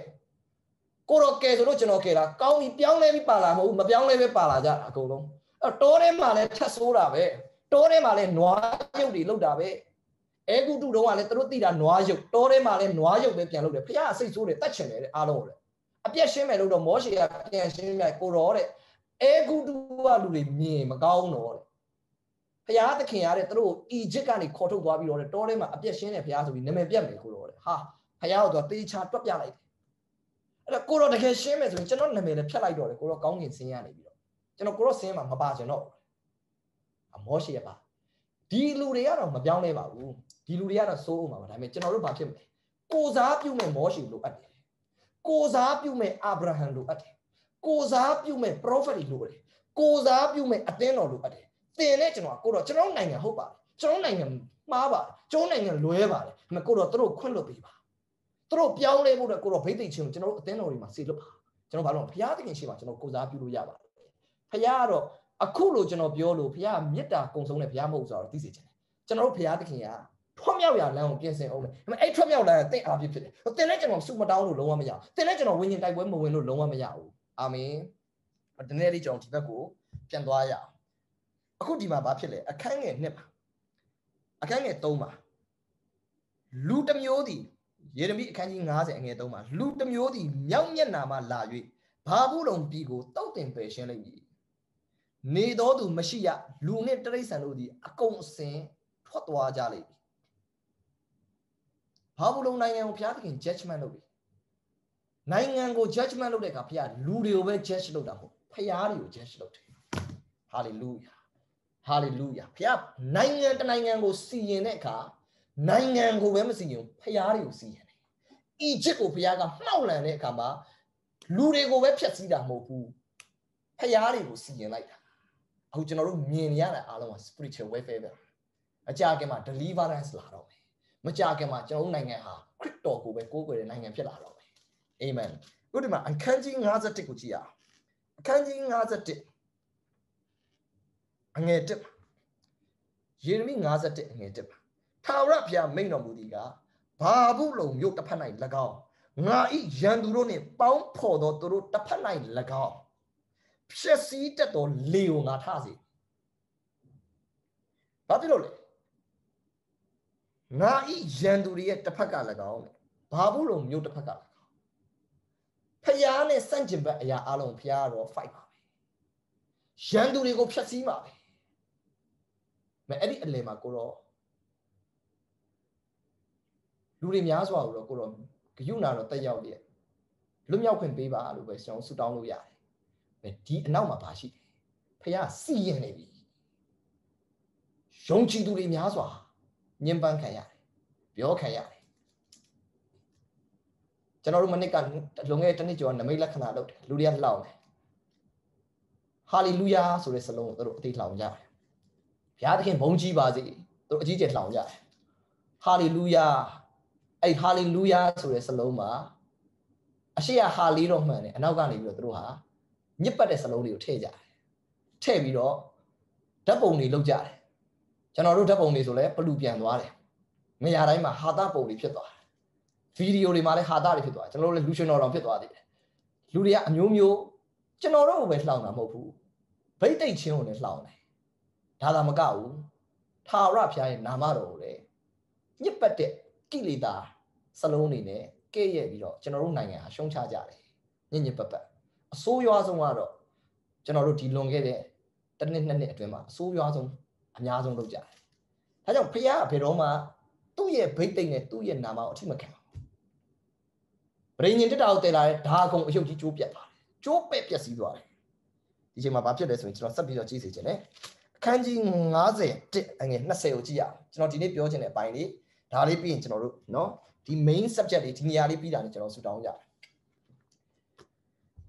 ကိုတော့ကဲဆိုလို့ကျွန်တော်ကဲလားကောင်းပြီပြောင်းလဲပြီးပါလာမဟုတ်ဘူးမပြောင်းလဲပဲပါလာကြတာအကုန်လုံးအဲတောထဲမှာလည်းထတ်ဆိုးတာပဲတောထဲမှာလည်းနွားရုပ်တွေလောက်တာပဲအဲကုတုတုံးကလည်းသူတို့သိတာနွားရုပ်တောထဲမှာလည်းနွားရုပ်ပဲပြန်လုပ်တယ်ဖခင်အစိတ်ဆိုးတယ်တတ်ချင်တယ်အားလုံးကိုလည်းအပြက်ရှင်းမယ်လို့တော့မောရှေကပြန်ရှင်းပြကိုတော့တဲ့အဲကုတုကလူတွေမြင်မကောင်းတော့တဲ့ဖခင်သခင်ရတဲ့သူတို့အီဂျစ်ကနေခေါ်ထုတ်သွားပြီးတော့တောထဲမှာအပြက်ရှင်းတယ်ဖခင်ဆိုပြီးနာမည်ပြက်မယ်ကိုတော့တဲ့ဟာဖခင်ကတော့တေချာတွက်ပြလိုက်တယ်အဲ့တော့ကိုတော့တကယ်ရှင်းမယ်ဆိုရင်ကျွန်တော်နာမည်လည်းဖြတ်လိုက်တော့တယ်ကိုတော့ကောင်းကင်ဆင်းရနေပြီတော့ကျွန်တော်ကိုတော့ဆင်းမှာမပါကျွန်တော်အမောရှိရပါဒီလူတွေကတော့မပြောင်းလဲပါဘူးဒီလူတွေကတော့စိုးအောင်ပါဒါပေမဲ့ကျွန်တော်တို့ဘာဖြစ်မလဲကိုစားပြုမဲ့မောရှိလိုအပ်တယ်ကိုစားပြုမဲ့အာဗြဟံလိုအပ်တယ်ကိုစားပြုမဲ့ prophet လိုတယ်ကိုစားပြုမဲ့အသင်းတော်လိုအပ်တယ်သင်နဲ့ကျွန်တော်ကိုတော့ကျွန်တော်နိုင်ငံဟုတ်ပါတယ်ကျွန်တော်နိုင်ငံမှားပါတယ်ကျွန်တော်နိုင်ငံလွဲပါတယ်မကိုတော့သူတို့ခွင့်လွှတ်ပေးပါသူတို့ပြောင်းလဲမှုတော့ကိုတော့ဘိသိက်ချင်းကိုကျွန်တော်တို့အသင်းတော်တွေမှာစေလွတ်ပါကျွန်တော်ဘာလို့ဘုရားသခင်ရှိမှကျွန်တော်ကိုစားပြုလို့ရပါတယ်ဘုရားကတော့အခုလိုကျွန်တော်ပြောလို့ဘုရားမေတ္တာကုံဆုံးတဲ့ဘုရားမဟုတ်ဆိုတော့သိစေချင်တယ်ကျွန်တော်တို့ဘုရားသခင်ကထွတ်မြောက်ရာလမ်းကိုပြင်ဆင်အောင်လေဒါပေမဲ့အဲ့ထွတ်မြောက်လမ်းကတင့်အားဖြစ်ဖြစ်တယ်တင်လည်းကျွန်တော်စုမတောင်းလို့လုံးဝမရဘူးတင်လည်းကျွန်တော်ဝิญဉ်တိုက်ပွဲမဝင်လို့လုံးဝမရဘူးအာမင်ဒီနေ့လေးကျွန်တော်ဒီဘက်ကိုပြန်သွားရအောင်အခုဒီမှာဘာဖြစ်လဲအခန်းငယ်နှစ်ပါအခန်းငယ်၃ပါလူတစ်မျိုးသည်ယေရမိအခန်းကြီး90အငယ်3မှာလူတစ်မျိုးသည်မြောက်မျက်နာမှလာ၍ဘာဘူးလုံပြည်ကိုတောက်တင်ပယ်ရှင်းလိုက်ပြီနေတော်သူ မရှိရလူနှင့်တရိษံတို့သည်အကုန်အစင်ထွက်သွားကြလိမ့်မည်ဘာဘူးလုံနိုင်ငံကိုဘုရားသခင် judgment လုပ်ပြီနိုင်ငံကို judgment လုပ်တဲ့အခါဘုရားလူတွေကိုပဲ judge လုပ်တာမဟုတ်ဘုရားတွေကို judge လုပ်တယ် hallelujah hallelujah ဘုရားနိုင်ငံတနိုင်ငံကိုစီရင်တဲ့အခါနိုင်ငံကိုပဲမစီရင်ဘုရားတွေကိုစီရင်ဤချစ်ကိုဘုရားကမှောက်လန်တဲ့အခါမှာလူတွေကိုပဲဖျက်ဆီးတာမဟုတ်ဘူးဖျားတွေကိုစီရင်လိုက်တာအခုကျွန်တော်တို့မြင်ရတာအားလုံးက spiritual warfare ပဲအကြခင်မှာ deliverance လာတော့မယ်မကြခင်မှာကျွန်တော်နိုင်ငံဟာခရစ်တော်ကိုပဲကိုးကွယ်တဲ့နိုင်ငံဖြစ်လာတော့မယ်အာမင်ခုဒီမှာအခန်းကြီး51ကိုကြည့်ရအောင်အခန်းကြီး51အငယ်1ယေရမိ51အငယ်1ပါထာဝရဘုရားမိန့်တော်မူသည်ကဘာဘူးလုံမြို့တစ်ဖက်၌၎င်းငါဤရန်သူတို့နှင့်ပေါင်းဖော်သောသူတို့တစ်ဖက်၌၎င်းဖြည့်စည်းတတ်သောလေကိုငါထစေဘာဖြစ်လို့လဲငါဤရန်သူတွေရဲ့တစ်ဖက်က၎င်းဘာဘူးလုံမြို့တစ်ဖက်က၎င်းဖျားနဲ့စန့်ကျင်ဘက်အရာအလုံးဖျားတော့ဖိုက်ပါပဲရန်သူတွေကိုဖျက်ဆီးပါပဲမအဲ့ဒီအလယ်မှာကိုတော့လူတွေများစွာကိုတော့ကိုတော့ဂယုနာတော့တက်ရောက်တယ်လွတ်မြောက်ခွင့်ပေးပါလို့ပဲကျွန်တော်ဆူတောင်းလို့ရတယ်ဒီအနောက်မှာပါရှိတယ်ဖခင်စီရင်နေပြီယုံကြည်သူတွေများစွာညှဉ်းပန်းခံရတယ်ပြောခံရတယ်ကျွန်တော်တို့မနစ်ကလွန်ခဲ့တဲ့တစ်နှစ်ကျော်နမိတ်လက္ခဏာလုပ်တယ်လူတွေကလှောင်တယ်ဟာလေလုယာဆိုတဲ့စလုံးကိုတို့အသေးလှောင်ကြတယ်ဘုရားသခင်ဘုန်းကြီးပါစေတို့အကြီးကျယ်လှောင်ကြတယ်ဟာလေလုယာအဲ့ hallelujah ဆိုတဲ့စလုံးမှာအရှိရဟာလေးတော့မှန်တယ်အနောက်ကနေပြီးတော့သူတို့ဟာညစ်ပတ်တဲ့စလုံးတွေကိုထည့်ကြတယ်ထည့်ပြီးတော့ဓာတ်ပုံတွေလောက်ကြတယ်ကျွန်တော်တို့ဓာတ်ပုံတွေဆိုလဲပလူပြန်သွားတယ်နေရာတိုင်းမှာဟာတာပုံတွေဖြစ်သွားတယ်ဗီဒီယိုတွေမှာလည်းဟာတာတွေဖြစ်သွားတယ်ကျွန်တော်တို့လည်းလူရှင်တော်တော်ဖြစ်သွားသေးတယ်လူတွေကအမျိုးမျိုးကျွန်တော်တို့ကိုပဲလှောင်တာမဟုတ်ဘူးဗိတ်တိတ်ချင်းကိုလည်းလှောင်တယ်ဒါသာမကဘူးထာဝရဘုရားရဲ့နာမတော်ကိုလည်းညစ်ပတ်တဲ့ကိလေသာစလုံးအနေနဲ့ကဲ့ရဲ့ပြီးတော့ကျွန်တော်တို့နိုင်ငံဟာရှုံချကြတယ်ညင်ညင်ပတ်ပတ်အဆိုးရွားဆုံးကတော့ကျွန်တော်တို့ဒီလွန်ခဲ့တဲ့တစ်နှစ်နှစ်နှစ်အတွင်းမှာအဆိုးရွားဆုံးအများဆုံးလုပ်ကြတယ်ဒါကြောင့်ဖခင်ကဘယ်တော့မှသူ့ရဲ့ဗိတ်သိက်နဲ့သူ့ရဲ့နာမကိုအထိမခံဘူးပရိညင်တက်တာကိုတည်လာတဲ့ဒါအကုန်အယုတ်ကြီးကျိုးပြတ်သွားတယ်ကျိုးပဲ့ပြက်စီးသွားတယ်ဒီချိန်မှာဘာဖြစ်လဲဆိုရင်ကျွန်တော်ဆက်ပြီးတော့ကြည့်စေချင်တယ်အခန်းကြီး90အငယ်20ကိုကြည့်ရအောင်ကျွန်တော်ဒီနေ့ပြောချင်တဲ့အပိုင်းလေးဒါလေးပြီးရင်ကျွန်တော်တို့เนาะဒီ main subject တွေဒီနေရာလေးပြီးတာနဲ့ကျွန်တော်ဆူတောင်းကြတယ်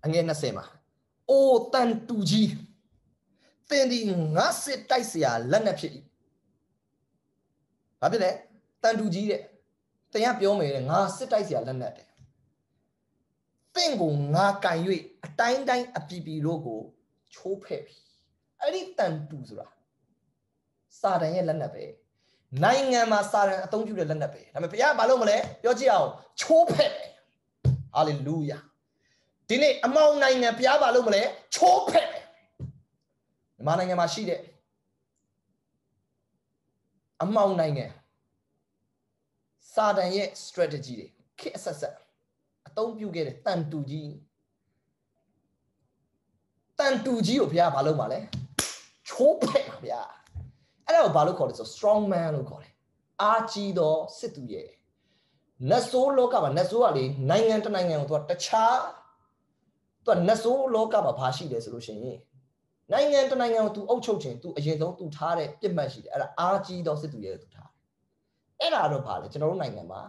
အငယ်20မှာအိုတန်တူကြီးသင်ဒီငါစစ်တိုက်เสียလက်နဲ့ဖြစ်၏ဘာဖြစ်လဲတန်တူကြီးတဲ့တင်ကပြောမယ်တဲ့ငါစစ်တိုက်เสียလက်နဲ့တဲ့သင်ကိုငါကန်၍အတိုင်းတိုင်းအပီပီတို့ကိုချိုးဖဲ့ပြီအဲ့ဒီတန်တူဆိုတာစာတန်ရဲ့လက်နဲ့ပဲနိုင်ငံမှာစာရန်အသုံးပြုတဲ့လက်နက်ပဲဒါပေမဲ့ဘုရားဘာလို့မလဲပြောကြည့်အောင်ချိုးဖက်ဟာလေလုယာဒီနေ့အမောင်နိုင်ငံဘုရားဘာလို့မလဲချိုးဖက်မြန်မာနိုင်ငံမှာရှိတဲ့အမောင်နိုင်ငံစာတန်ရဲ့ strategy တွေခက်အဆက်ဆက်အသုံးပြုခဲ့တဲ့တန်တူကြီးတန်တူကြီးကိုဘုရားဘာလုပ်မှာလဲချိုးဖက်ပါဗျာအဲ့ဒါကိုဘာလို့ခေါ်လဲဆို strong man လို့ခေါ်တယ်အားကြီးသောစစ်သူရဲ့နတ်ဆိုးလောကမှာနတ်ဆိုးကလေနိုင်ငံတနိုင်ငံကိုသူကတခြားသူကနတ်ဆိုးလောကမှာဘာရှိလဲဆိုလို့ရှိရင်နိုင်ငံတနိုင်ငံကိုသူအုပ်ချုပ်ခြင်းသူအရင်ဆုံးသူထားတဲ့ပြစ်မှတ်ရှိတယ်အဲ့ဒါအားကြီးသောစစ်သူရဲ့သူထားတယ်အဲ့ဒါတော့ဘာလဲကျွန်တော်တို့နိုင်ငံမှာ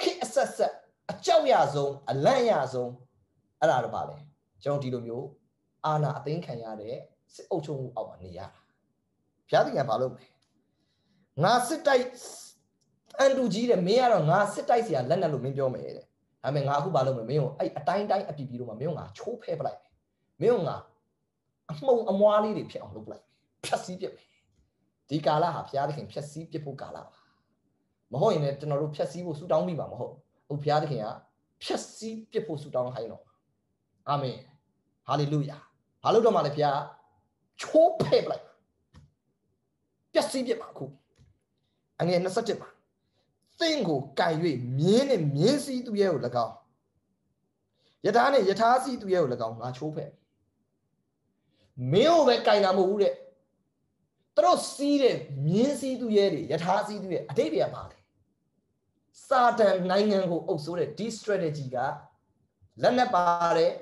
ခေတ်အဆက်ဆက်အကြောက်ရဆုံးအလန့်ရဆုံးအဲ့ဒါတော့ဘာလဲကျွန်တော်ဒီလိုမျိုးအာဏာအသိမ်းခံရတဲ့စစ်အုပ်ချုပ်မှုအောက်မှာနေရတာဘုရားသခင်ကဘာလုပ်မလဲငါစစ်တိုက်အန်တူကြီးတဲ့မင်းကတော့ငါစစ်တိုက်စရာလက်နက်လို့မင်းပြောမယ်တဲ့ဒါပေမဲ့ငါအခုဘာလုပ်မလဲမင်းကိုအဲ့အတိုင်းတိုင်းအပီပီတို့မှာမင်းကိုငါချိုးဖဲပလိုက်မင်းကိုငါအမှုံအမွားလေးတွေဖြစ်အောင်လုပ်ပလိုက် ဖြတ်စည်းပြစ်မယ်ဒီကာလဟာဘုရားသခင်ဖြတ်စည်းပြစ်ဖို့ကာလပါမဟုတ်ရင်လည်းကျွန်တော်တို့ဖြတ်စည်းဖို့ဆူတောင်းမိမှာမဟုတ်ဟုတ်ဘုရားသခင်ကဖြတ်စည်းပြစ်ဖို့ဆူတောင်းခိုင်းတော့အာမင်ဟာလေလုယာဘာလို့တော့မှလဲဘုရားချိုးဖဲ့ပလိုက်ပျက်စီးပြစ်ပါအခုအငယ်27မှာသင်ကိုကံ၍မြင်းနဲ့မြင်းစီးသူရဲ့ကို၎င်းယထာနဲ့ယထာစီးသူရဲ့ကို၎င်းငါချိုးဖက်မင်းကိုပဲကင်တာမဟုတ်ဘူးတဲ့သူတို့စီးတဲ့မြင်းစီးသူရဲ့တွေယထာစီးသူရဲ့အတိတ်တွေကပါတယ်စာတန်နိုင်ငံကိုအုပ်စိုးတဲ့ဒီ strategy ကလက်နက်ပါတယ်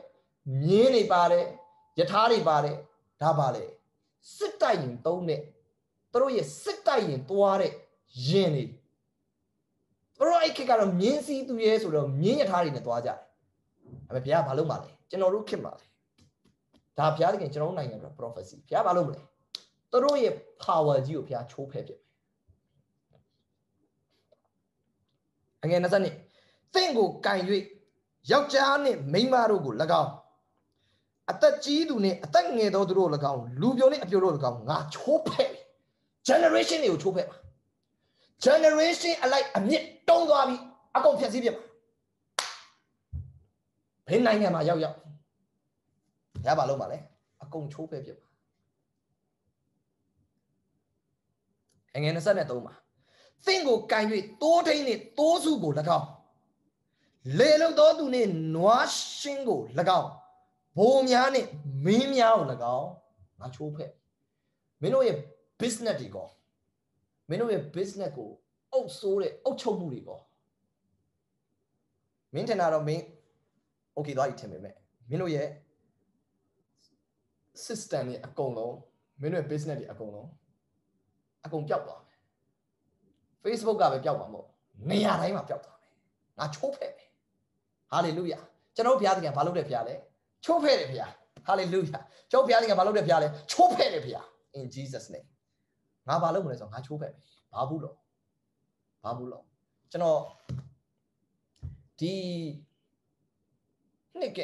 မြင်းတွေပါတယ်ယထာတွေပါတယ်ဒါပါလေစစ်တိုက်ရင်သုံးတဲ့သူတို့ရဲ့စစ်တိုက်ရင်သွားတဲ့ယင်တွေသူတို့အဲ့ခေတ်ကတော့မြင်းစည်းသူရဲဆိုတော့မြင်းရထားတွေနဲ့သွားကြတယ်ဒါပေမဲ့ဘုရားဘာလုပ်မှာလဲကျွန်တော်တို့ခေတ်မှာလဲဒါဘုရားသခင်ကျွန်တော်တို့နိုင်ငံတော့ prophecy ဘုရားဘာလုပ်မလဲသူတို့ရဲ့ power ကြီးကိုဘုရားချိုးဖဲပြမယ်အငယ်20နှစ်သင်ကိုကင်၍ယောက်ျားနှင့်မိန်းမတို့ကို၎င်းအသက်ကြီးသူနှင့်အသက်ငယ်သောသူတို့ကို၎င်းလူပြိုနှင့်အပြိုတို့ကို၎င်းငါချိုးဖဲ့ generation တွေကိုထိုးဖက်ပါ generation အလိုက်အမြင့်တုံးသွားပြီးအကုန်ဖြည့်ဆည်းပြပါဘယ်နိုင်ငံမှာရောက်ရောက်ရပါလို့ပါလဲအကုန်ချိုးဖက်ပြပါအငယ်23မှာသင်ကိုကင်၍တိုးထိန်နှင့်တိုးစုကို၎င်းလေလုံသောသူနှင့်နွားရှင်းကို၎င်းဘိုးများနှင့်မင်းများကို၎င်းငါချိုးဖက်မင်းတို့ရဲ့ business တွေကောမင်းတို့ရဲ့ business ကိုအုပ်ဆိုးတဲ့အုပ်ချုပ်မှုတွေကောမင်းထင်တာတော့မင်း okay သွားပြီထင်ပေမဲ့မင်းတို့ရဲ့ system တွေအကုန်လုံးမင်းတို့ရဲ့ business တွေအကုန်လုံးအကုန်ပျောက်သွားမယ် Facebook ကပဲပျောက်မှာမဟုတ်နေရာတိုင်းမှာပျောက်သွားမယ်ငါချိုးဖဲ့မယ် hallelujah ကျွန်တော်ဘုရားသခင်ဘာလုပ်တယ်ဘုရားလဲချိုးဖဲ့တယ်ဘုရား hallelujah ကျွန်တော်ဘုရားသခင်ဘာလုပ်တယ်ဘုရားလဲချိုးဖဲ့တယ်ဘုရား in Jesus name ငါဘာလုပ်မလဲဆိုတော့ငါချိုးဖက်မယ်ဘာဘူးလို့ဘာဘူးလို့ကျွန်တော်ဒီနှစ်က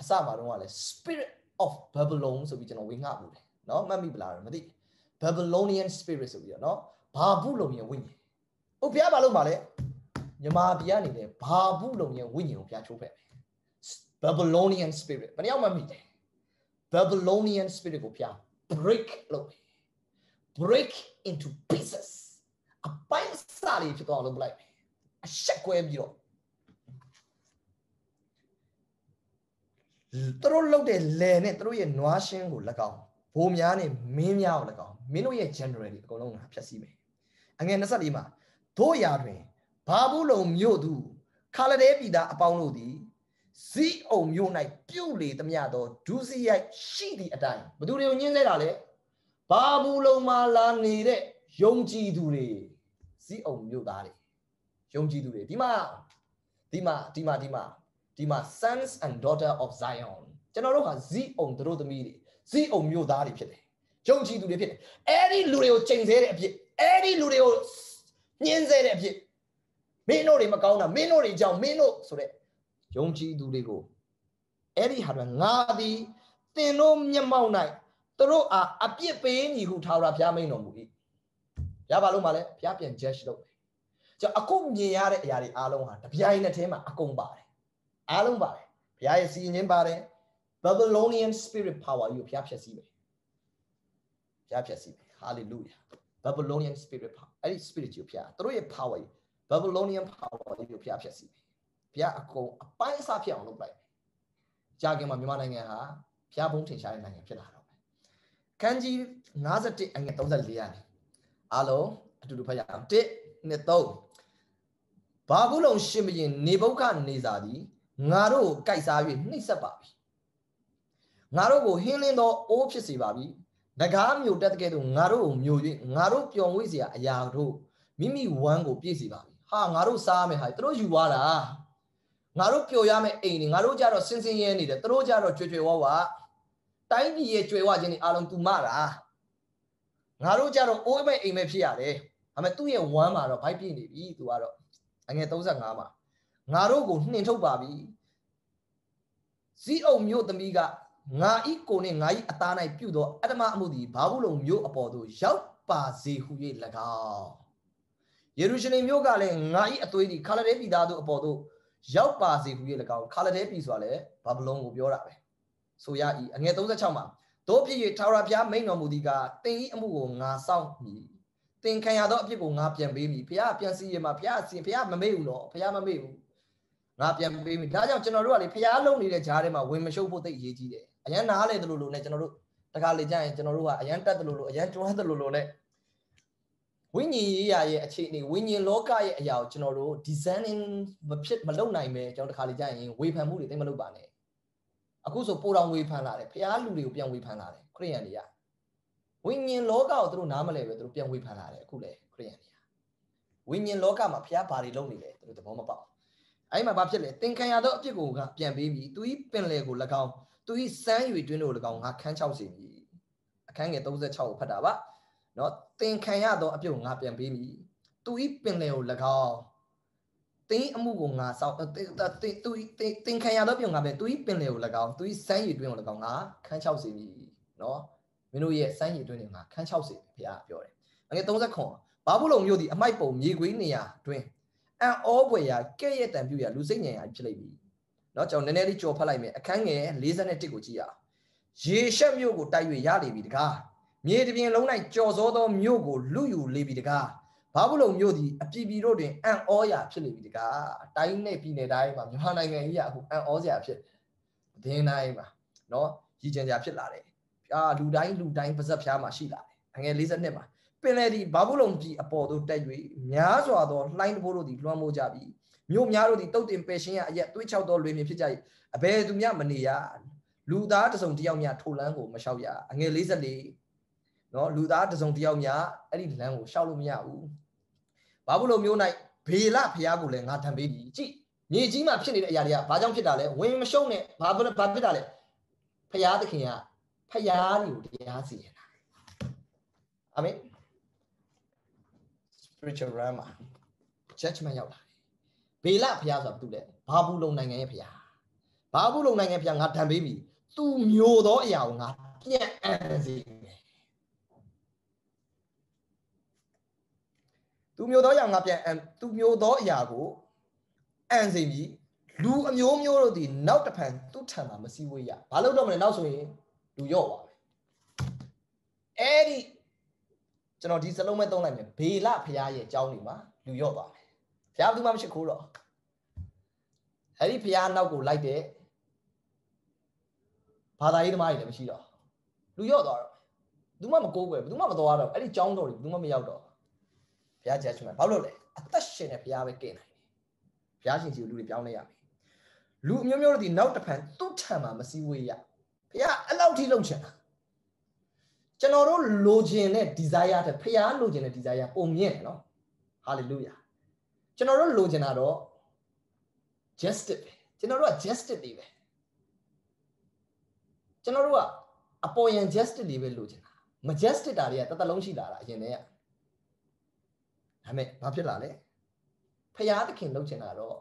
အစမှာတော့ကလဲ spirit of babylon ဆိုပြီးကျွန်တော်ဝေငှဘူးတယ်เนาะမှတ်မိပလားမသိ babylonian spirit ဆိုပြီးတော့เนาะဘာဘူးလုံရင်ဝိညာဉ်ဟုတ်ဘုရားဘာလုပ်ပါလဲမြမာပြအနေနဲ့ဘာဘူးလုံရင်ဝိညာဉ်ကိုဘုရားချိုးဖက်မယ် babylonian spirit ဘယ်နှယောက်မှမိတယ် babylonian spirit ကိုဘုရား break လုပ်တယ် break into pieces အပိုင်းအစတွေဖြစ်သွားအောင်လုပ်လိုက်အဆက်ကွဲပြီးတော့သူတို့လုပ်တဲ့လယ်နဲ့သူတို့ရဲ့နွားရှင်းကို၎င်းဘိုးများနဲ့မင်းများကို၎င်းမင်းတို့ရဲ့ general တွေအကုန်လုံးကဖြတ်စည်းမယ်အငယ်24မှာတို့ရာတွင်ဘာဘူးလုံမြို့သူခါလဒဲပြည်သားအပေါင်းတို့သည်ဇီးအုံမြို့၌ပြုတ်လေသမျှသောဒုစရိုက်ရှိသည့်အတိုင်းဘသူတွေကိုညှင်းလဲတာလဲဘာဘူးလုံးမှာလာနေတဲ့ယုံကြည်သူတွေစီအောင်မြို့သားတွေယုံကြည်သူတွေဒီမှာဒီမှာဒီမှာဒီမှာဒီမှာ sons and daughter of Zion ကျွန်တော်တို့ဟာဇီးအောင်တို့သမီးတွေဇီးအောင်မြို့သားတွေဖြစ်တယ်ယုံကြည်သူတွေဖြစ်တယ်အဲ့ဒီလူတွေကိုချိန်ဆတဲ့အဖြစ်အဲ့ဒီလူတွေကိုညှင်းဆဲတဲ့အဖြစ်မင်းတို့တွေမကောင်းတာမင်းတို့တွေကြောင့်မင်းတို့ဆိုတဲ့ယုံကြည်သူတွေကိုအဲ့ဒီဟာတွေငါသည်တင်တို့မျက်မှောက်၌သူတို့အားအပြစ်ပေးညီဟုထာဝရဘုရားမိန်တော်မူ၏ဘုရားဘာလို့မလဲဘုရားပြန် judge လုပ်တယ်ကျွန်တော်အခုမြင်ရတဲ့အရာတွေအားလုံးဟာတပြိုင်နက်တည်းမှာအကုန်ပါတယ်အားလုံးပါတယ်ဘုရားရဲ့စီရင်ခြင်းပါတယ် Babylonian spirit power ကိုဘုရားဖြည့်ဆည်းမယ်ဘုရားဖြည့်ဆည်းမယ် hallelujah Babylonian spirit power အဲ့ဒီ spirit ကိုဘုရားသူတို့ရဲ့ power ကြီး Babylonian power ကြီးကိုဘုရားဖြည့်ဆည်းမယ်ဘုရားအကုန်အပိုင်းအစဖြစ်အောင်လုပ်လိုက်ကြာခင်မှာမြန်မာနိုင်ငံဟာဘုရားဘုံထင်ရှားတဲ့နိုင်ငံဖြစ်လာတာခန်းကြီး51အငယ်34ရာအားလုံးအတူတူဖတ်ရအောင်1နှစ်3ဘာဘူးလုံရှင်မရင်နေဘုခနေစာသည်ငါတို့ကိုကြိုက်စား၍နှိပ်စက်ပါပြီငါတို့ကိုဟင်းလင်းသောအိုးဖြစ်စေပါပြီငကားမျိုးတက်တဲ့ကဲ့သို့ငါတို့ကိုမျိုး၍ငါတို့ပျော်ဝေ့စရာအရာတို့မိမိဝမ်းကို ပြည့်စေပါပြီဟာငါတို့စားမယ်ဟာတို့ယူသွားတာငါတို့ပျော်ရမယ်အိမ်နေငါတို့ကြတော့စင်စင်ရဲနေတယ်တို့ကြတော့ကြွယ်ကြွယ်ဝဝတိုင်းပြည်ရဲ့ကြွယ်ဝခြင်းတွေအားလုံးသူမတာငါတို့ကြတော့အိုးမဲ့အိမ်မဲ့ဖြစ်ရတယ်ဒါပေမဲ့သူ့ရဲ့ဝမ်းမှာတော့ဘိုက်ပြည့်နေပြီသူကတော့အငယ်35မှာငါတို့ကိုနှင်ထုတ်ပါပြီဇီးအုံမျိုးသမီးကငါဤကိုနဲ့ငါဤအသား၌ပြုသောအတ္တမအမှုသည်ဘာဘူးလုံမျိုးအပေါ်သို့ရောက်ပါစေဟု၍၎င်းယေရုရှလင်မြို့ကလည်းငါဤအသွေးသည်ခါလဒဲပြည်သားတို့အပေါ်သို့ရောက်ပါစေဟု၍၎င်းခါလဒဲပြည်ဆိုတာလည်းဘာဘလုံကိုပြောတာပဲဆိုရ၏အငယ်36မှာတို့ဖြစ်၍ထာဝရဘုရားမိန်တော်မူသည်ကသင်၏အမှုကိုငါစောင့်မည်သင်ခံရသောအဖြစ်ကိုငါပြန်ပေးမည်ဘုရားပြန်စီရင်မှာဘုရားအစဉ်ဘုရားမမေ့ဘူးနော်ဘုရားမမေ့ဘူးငါပြန်ပေးမည်ဒါကြောင့်ကျွန်တော်တို့ကလေဘုရားလုံနေတဲ့ဂျားထဲမှာဝင်မရှုပ်ဖို့သိအရေးကြီးတယ်အရန်နားလေတလို့လို့နဲ့ကျွန်တော်တို့တခါလေကြာရင်ကျွန်တော်တို့ကအရန်တက်တလို့လို့အရန်ကျွမ်းတလို့လို့နဲ့ဝိညာဉ်ရေးရာရဲ့အခြေအနေဝိညာဉ်လောကရဲ့အရာကိုကျွန်တော်တို့ designing မဖြစ်မလုပ်နိုင်ပဲကျွန်တော်တခါလေကြာရင်ဝေဖန်မှုတွေသိမလုပ်ပါနဲ့အခုဆိုပိုတော်ဝေဖန်လာတယ်ဖျားလူတွေကိုပြန်ဝေဖန်လာတယ်ခရိယန်တွေကဝိညာဉ်လောကကိုသူတို့နားမလဲပဲသူတို့ပြန်ဝေဖန်လာတယ်အခုလေခရိယန်တွေကဝိညာဉ်လောကမှာဖျားဘာတွေလုပ်နေလဲသူတို့သဘောမပေါက်အဲ့မှာဘာဖြစ်လဲသင်ခံရသောအဖြစ်ကိုကပြန်ပေးပြီသူဤပင်လေကို၎င်းသူဤစမ်းရွေတွင်းတို့၎င်းငါခန်း60စီပြီအခန်းငယ်36ကိုဖတ်တာပါနော်သင်ခံရသောအပြုတ်ငါပြန်ပေးမည်သူဤပင်လေကို၎င်းတင်းအမှုကိုငါဆောင်တင်းသူတင်းခံရတော့ပြုံငါပဲသူဤပင်လေကို၎င်းသူဤစမ်းရည်တွင်းကို၎င်းငါခန်း60ပြီနော်မင်းတို့ရဲ့စမ်းရည်တွင်းတွေငါခန်း60ပြီဘုရားပြောတယ်။ငွေ39ဘာဘူးလုံမျိုးဒီအမိုက်ပုံမြေခွေးနေရာတွင်းအန်အောပွေရာကဲ့ရဲ့တန်ပြူရာလူစိတ်ညံရာဖြစ်လိမ့်မည်။နော်ကျွန်တော်နည်းနည်းလေးကြော်ဖတ်လိုက်မယ်အခန်းငယ်51ကိုကြည့်ရအောင်။ရေရှက်မျိုးကိုတိုက်၍ရလေပြီတကား။မြေတပြင်လုံး၌ကြော်စောသောမျိုးကိုလူယူလေပြီတကား။ဘာဘူးလုံမြို့ဒီအပြည်ပြည်တို့တွင်အံ့ဩရာဖြစ်နေပြီတကားတိုင်းနဲ့ပြည်နယ်တိုင်းမှာမြန်မာနိုင်ငံကြီးကအခုအံ့ဩစရာဖြစ်ဒင်းတိုင်းမှာနော်ရည်ကြံစရာဖြစ်လာတယ်အာလူတိုင်းလူတိုင်းပါဇက်ဖျားမှာရှိလာတယ်အငယ်52မှာပင်လေဒီဘာဘူးလုံကြီးအပေါ်သို့တက်၍များစွာသောလှိုင်းတဘိုးတို့သည်လွှမ်းမိုးကြပြီမြို့များတို့သည်တုတ်တင်ပယ်ရှင်းရအရက်သွေးချောက်သောလွေမြဖြစ်ကြ၏အဘယ်သူမျှမနေရလူသားတစုံတစ်ယောက်မျှထိုလန်းကိုမလျှောက်ရအငယ်54နော်လူသားတစုံတစ်ယောက်မျှအဲ့ဒီလမ်းကိုလျှောက်လို့မရဘူးဘာဘူးလို့မျိုး၌ဘေလဖျားကိုလည်းငါထံပေးပြီကြည့်မြေကြီးမှာဖြစ်နေတဲ့အရာတွေကဘာကြောင့်ဖြစ်တာလဲဝင်းမရှုံးနဲ့ဘာဘာဖြစ်တာလဲဖျားသခင်ကဖျားတွေကိုတရားစီရင်တာအာမင် spiritual realm judgment ရောက်လာတယ်ဘေလဖျားဆိုတာဘာတူလဲဘာဘူးလုံနိုင်ငံရဲ့ဖျားဘာဘူးလုံနိုင်ငံဖျားငါထံပေးပြီသူမျိုးသောအရာကိုငါပြန့်အံ့စေတယ်သူမျိုးသောအရာငါပြန်သူမျိုးသောအရာကိုအံစိမ့်ပြီးလူအမျိုးမျိုးတို့ဒီနောက်တစ်ဖန်သူ့ထံမှာမစည်းဝေးရဘာလို့တော့မလဲနောက်ဆိုရင်လူရော့ပါမယ်အဲ့ဒီကျွန်တော်ဒီစလုံးမဲ့သုံးလိုက်မယ်ဘေလဖရားရဲ့အကြောင်းဒီမှာလူရော့ပါမယ်ဖရားဘူးမှမရှိခိုးတော့အဲ့ဒီဖရားနောက်ကိုလိုက်တဲ့ဘာသာရေးသမားတွေလည်းမရှိတော့လူရော့သွားတော့ဘူးမှမကိုးကွယ်ဘူးမှမသွားတော့အဲ့ဒီအကြောင်းတော်တွေဘူးမှမရောက်တော့ဘုရား judgment ဘာလို့လဲအသက်ရှင်တဲ့ဘုရားပဲကင်နိုင်တယ်ဘုရားရှင်စီကိုလူတွေပြောင်းလဲရမယ်လူအမျိုးမျိုးတို့ဒီနောက်တစ်ဖန်သူ့ထံမှာမစည်းဝေးရဘုရားအဲ့လောက်ထိလုံချင်တာကျွန်တော်တို့လိုချင်တဲ့ desire တဲ့ဘုရားလိုချင်တဲ့ desire ပုံမြင့်နော် hallelujah ကျွန်တော်တို့လိုချင်တာတော့ justice ပဲကျွန်တော်တို့က justice တွေပဲကျွန်တော်တို့ကအပေါ်ယံ justice တွေပဲလိုချင်တာ majestic တာတွေကတသက်လုံးရှိလာတာအရင်တည်းကဒါမဲ့ဘာဖြစ်လာလဲဖရာသခင်လှုပ်ချင်တာတော့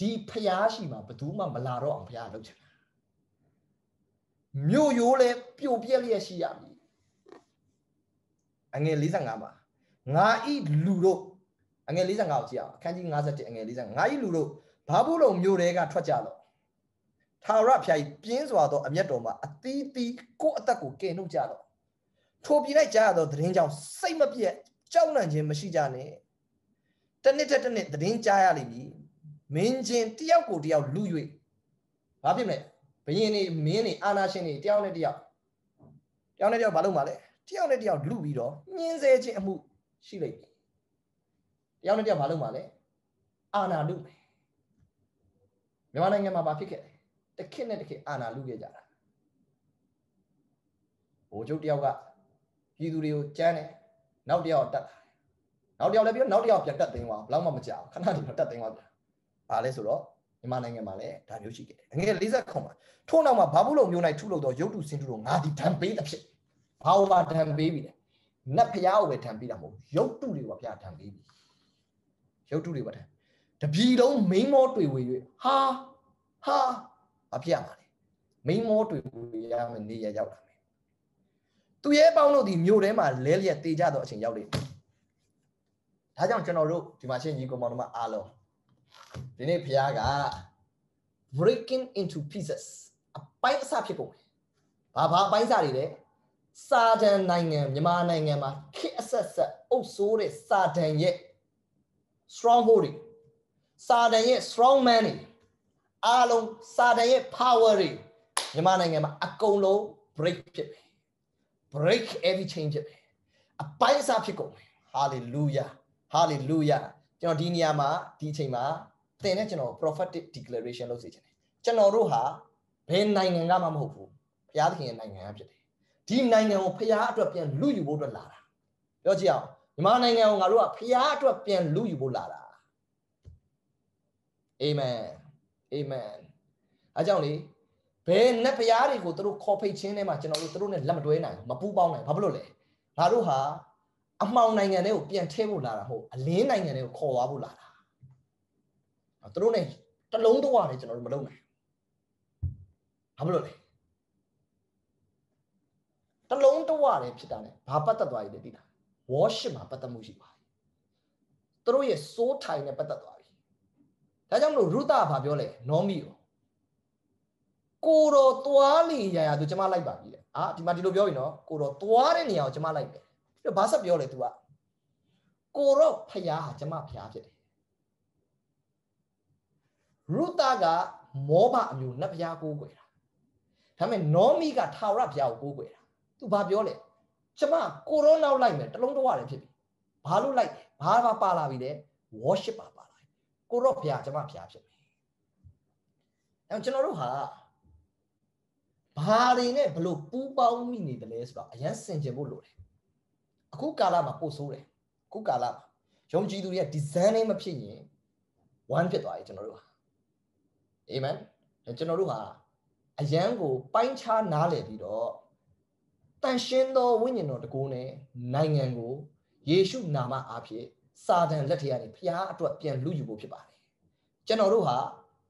ဒီဖရာရှိမှဘသူမှမလာတော့အောင်ဖရာလှုပ်ချင်တာမြို့ရိုးလဲပြိုပြက်လျက်ရှိရပြီအငယ်55မှာငါဤလူတို့အငယ်55ကိုကြည့်အောင်အခန်းကြီး57အငယ်55ငါဤလူတို့ဘာဘူးလုံမြို့တွေကထွက်ကြတော့ထာဝရဖျားကြီးပြင်းစွာသောအမျက်တော်မှာအသီးသီးကိုယ့်အသက်ကိုကယ်နှုတ်ကြတော့ထိုပြည်၌ကြားရသောသတင်းကြောင့်စိတ်မပြည့်ကြောက်လန့်ခြင်းမရှိကြနဲ့တနှစ်တစ်နှစ်သတင်းကြားရလိမ့်မည်မင်းချင်းတယောက်ကိုတယောက်လူ၍ဘာဖြစ်မလဲဘယင်းနေမင်းနေအာနာရှင်နေတယောက်နဲ့တယောက်တယောက်နဲ့တယောက်ဘာလုပ်မှာလဲတယောက်နဲ့တယောက်လူပြီးတော့ညှင်းဆဲခြင်းအမှုရှိလိမ့်မည်တယောက်နဲ့တယောက်ဘာလုပ်မှာလဲအာနာလူမြန်မာနိုင်ငံမှာဘာဖြစ်ခဲ့လဲတခစ်နဲ့တခစ်အာနာလူခဲ့ကြတာဘိုးချုပ်တယောက်ကပြည်သူတွေကိုကြမ်းတယ်နောက်တစ်ယောက်တက်လာတယ်နောက်တစ်ယောက်လည်းပြီးတော့နောက်တစ်ယောက်ပြန်တက်သိမ်းသွားဘယ်တော့မှမကြအောင်ခဏနေတော့တက်သိမ်းသွားပြန်ဘာလဲဆိုတော့မြန်မာနိုင်ငံမှာလည်းဒါမျိုးရှိခဲ့တယ်ငွေ40ခွန်မှာထို့နောက်မှာဘာဘူးလုံမျိုး၌ထုလုပ်သောရုပ်တုစင်တုတို့ငါဒီဓာန်ပေးတဲ့ဖြစ်ဘာဝဓာန်ပေးပြီလေနတ်ဖျားကိုပဲဓာန်ပေးတာမဟုတ်ရုပ်တုတွေကိုပဲဖျားဓာန်ပေးပြီရုပ်တုတွေပဲဓာန်တပြည်လုံးမိန်မောတွေ့ဝေ၍ဟာဟာအပြရပါလေမိန်မောတွေ့ဝေရမယ်နေရရောက်တာသူရဲပေါင်းတို့ဒီမြို့ထဲမှာလဲလျက်တေကြတော့အချိန်ရောက်လေဒါကြောင့်ကျွန်တော်တို့ဒီမှာရှင်ညီကောင်မောင်တို့မအားလုံးဒီနေ့ဖခင်က breaking into pieces အပိုင်းအစဖြစ်ကုန်ဘာဘာအပိုင်းစတွေလဲစာတန်နိုင်ငံမြန်မာနိုင်ငံမှာခစ်အဆက်ဆက်အုပ်ဆိုးတဲ့စာတန်ရဲ့ stronghold တွေစာတန်ရဲ့ strong man တွေအားလုံးစာတန်ရဲ့ power တွေမြန်မာနိုင်ငံမှာအကုန်လုံး break ဖြစ်တယ် break every chain ဖြစ်မယ်အပိုင်းအစဖြစ်ကုန်မယ် hallelujah hallelujah ကျွန်တော်ဒီနေရာမှာဒီအချိန်မှာသင်နဲ့ကျွန်တော် prophetic declaration လုပ်စေချင်တယ်ကျွန်တော်တို့ဟာဘယ်နိုင်ငံကမှမဟုတ်ဘူးဘုရားသခင်ရဲ့နိုင်ငံကဖြစ်တယ်ဒီနိုင်ငံကိုဘုရားအတွက်ပြန်လူယူဖို့အတွက်လာတာပြောကြည့်အောင်မြန်မာနိုင်ငံကိုငါတို့ကဘုရားအတွက်ပြန်လူယူဖို့လာတာ amen amen အားကြောင့်လေဘယ်နတ်ဖျားတွေကိုသူတို့ခေါ်ဖိတ်ခြင်းထဲမှာကျွန်တော်တို့သူတို့နဲ့လက်မတွဲနိုင်ဘူးမပူးပေါင်းနိုင်ဘာဖြစ်လို့လဲငါတို့ဟာအမှောင်နိုင်ငံတွေကိုပြန်ထဲဖို့လာတာဟုတ်အလင်းနိုင်ငံတွေကိုခေါ်သွားဖို့လာတာသူတို့နဲ့တလုံးတော့ရတယ်ကျွန်တော်တို့မလုပ်နိုင်ဘာဖြစ်လို့လဲတလုံးတော့ရတယ်ဖြစ်တာ ਨੇ ဘာပတ်သက်သွားရည်လဲသိတာ worship မှာပတ်သက်မှုရှိပါတယ်သူတို့ရဲ့စိုးထိုင်နဲ့ပတ်သက်သွားပြီဒါကြောင့်မလို့ရုတာဘာပြောလဲ norm ကိုကိုတော်သွားလေရာရာသူကျမလိုက်ပါပြီတဲ့အာဒီမှာဒီလိုပြောပြီနော်ကိုတော်သွားတဲ့နေရာကိုကျမလိုက်တယ်ပြီးတော့ဘာဆက်ပြောလဲ तू ကကိုတော်ဖျားဟာကျမဖျားဖြစ်တယ်ရူတာကမောဘအမျိုးနတ်ဖျားကိုးကွယ်တာဒါပေမဲ့နောမီကထာဝရဖျားကိုကိုးကွယ်တာ तू ဘာပြောလဲကျမကိုတော်နောက်လိုက်မယ်တလုံးတဝလည်းဖြစ်ပြီဘာလို့လိုက်ဘာဘာပါလာပြီလဲ worship ပါပါလာကိုတော်ဖျားကျမဖျားဖြစ်တယ်အဲကျွန်တော်တို့ဟာဘာတွေနဲ့ဘလို့ပူးပေါင်းမိနေတယ်လဲဆိုတော့အရန်စင်ကြဖို့လိုတယ်အခုကာလမှာပို့ဆိုးတယ်အခုကာလမှာယုံကြည်သူတွေက design နဲ့မဖြစ်ရင်1ဖြစ်သွားပြီကျွန်တော်တို့ဟာအာမင်ကျွန်တော်တို့ဟာအရန်ကိုပိုင်းခြားနားလည်ပြီးတော့တန်ရှင်းသောဝိညာဉ်တော်တကူနဲ့နိုင်ငံကိုယေရှုနာမအားဖြင့်စာတန်လက်ထက်ကနေဖျားအတွက်ပြန်လူယူဖို့ဖြစ်ပါတယ်ကျွန်တော်တို့ဟာ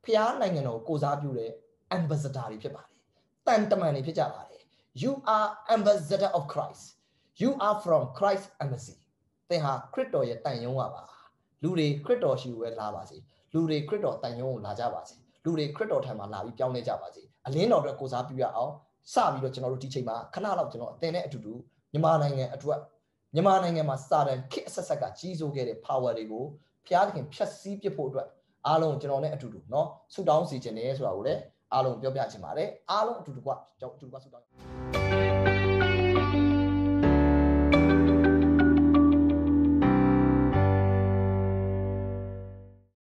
ဖျားနိုင်ငံတော်ကိုကိုစားပြုတဲ့ ambassador တွေဖြစ်ပါတယ်တန်တမန်တွေဖြစ်ကြပါတယ် you are ambassador of Christ you are from Christ embassy သင်ဟာခရစ်တော်ရဲ့တန်ယုံပါပါလူတွေခရစ်တော်ရှိဝဲလာပါစေလူတွေခရစ်တော်တန်ယုံကိုလာကြပါစေလူတွေခရစ်တော်ထံမှာလာပြီးပြောင်းလဲကြပါစေအလင်းတော်အတွက်ကိုစားပြုရအောင်စပြီးတော့ကျွန်တော်တို့ဒီချိန်မှာခဏလောက်ကျွန်တော်အသင်နဲ့အတူတူမြန်မာနိုင်ငံအတွက်မြန်မာနိုင်ငံမှာစာတန်ခစ်အဆက်ဆက်ကကြီးစိုးခဲ့တဲ့ power တွေကိုဖျားသခင်ဖြတ်စည်းပစ်ဖို့အတွက်အားလုံးကျွန်တော်နဲ့အတူတူเนาะဆူတောင်းစီခြင်းနေဆိုတာကိုလည်းအားလုံးပြောပြချင်ပါတယ်အားလုံးအတူတကွအတူတကွဆုတောင်း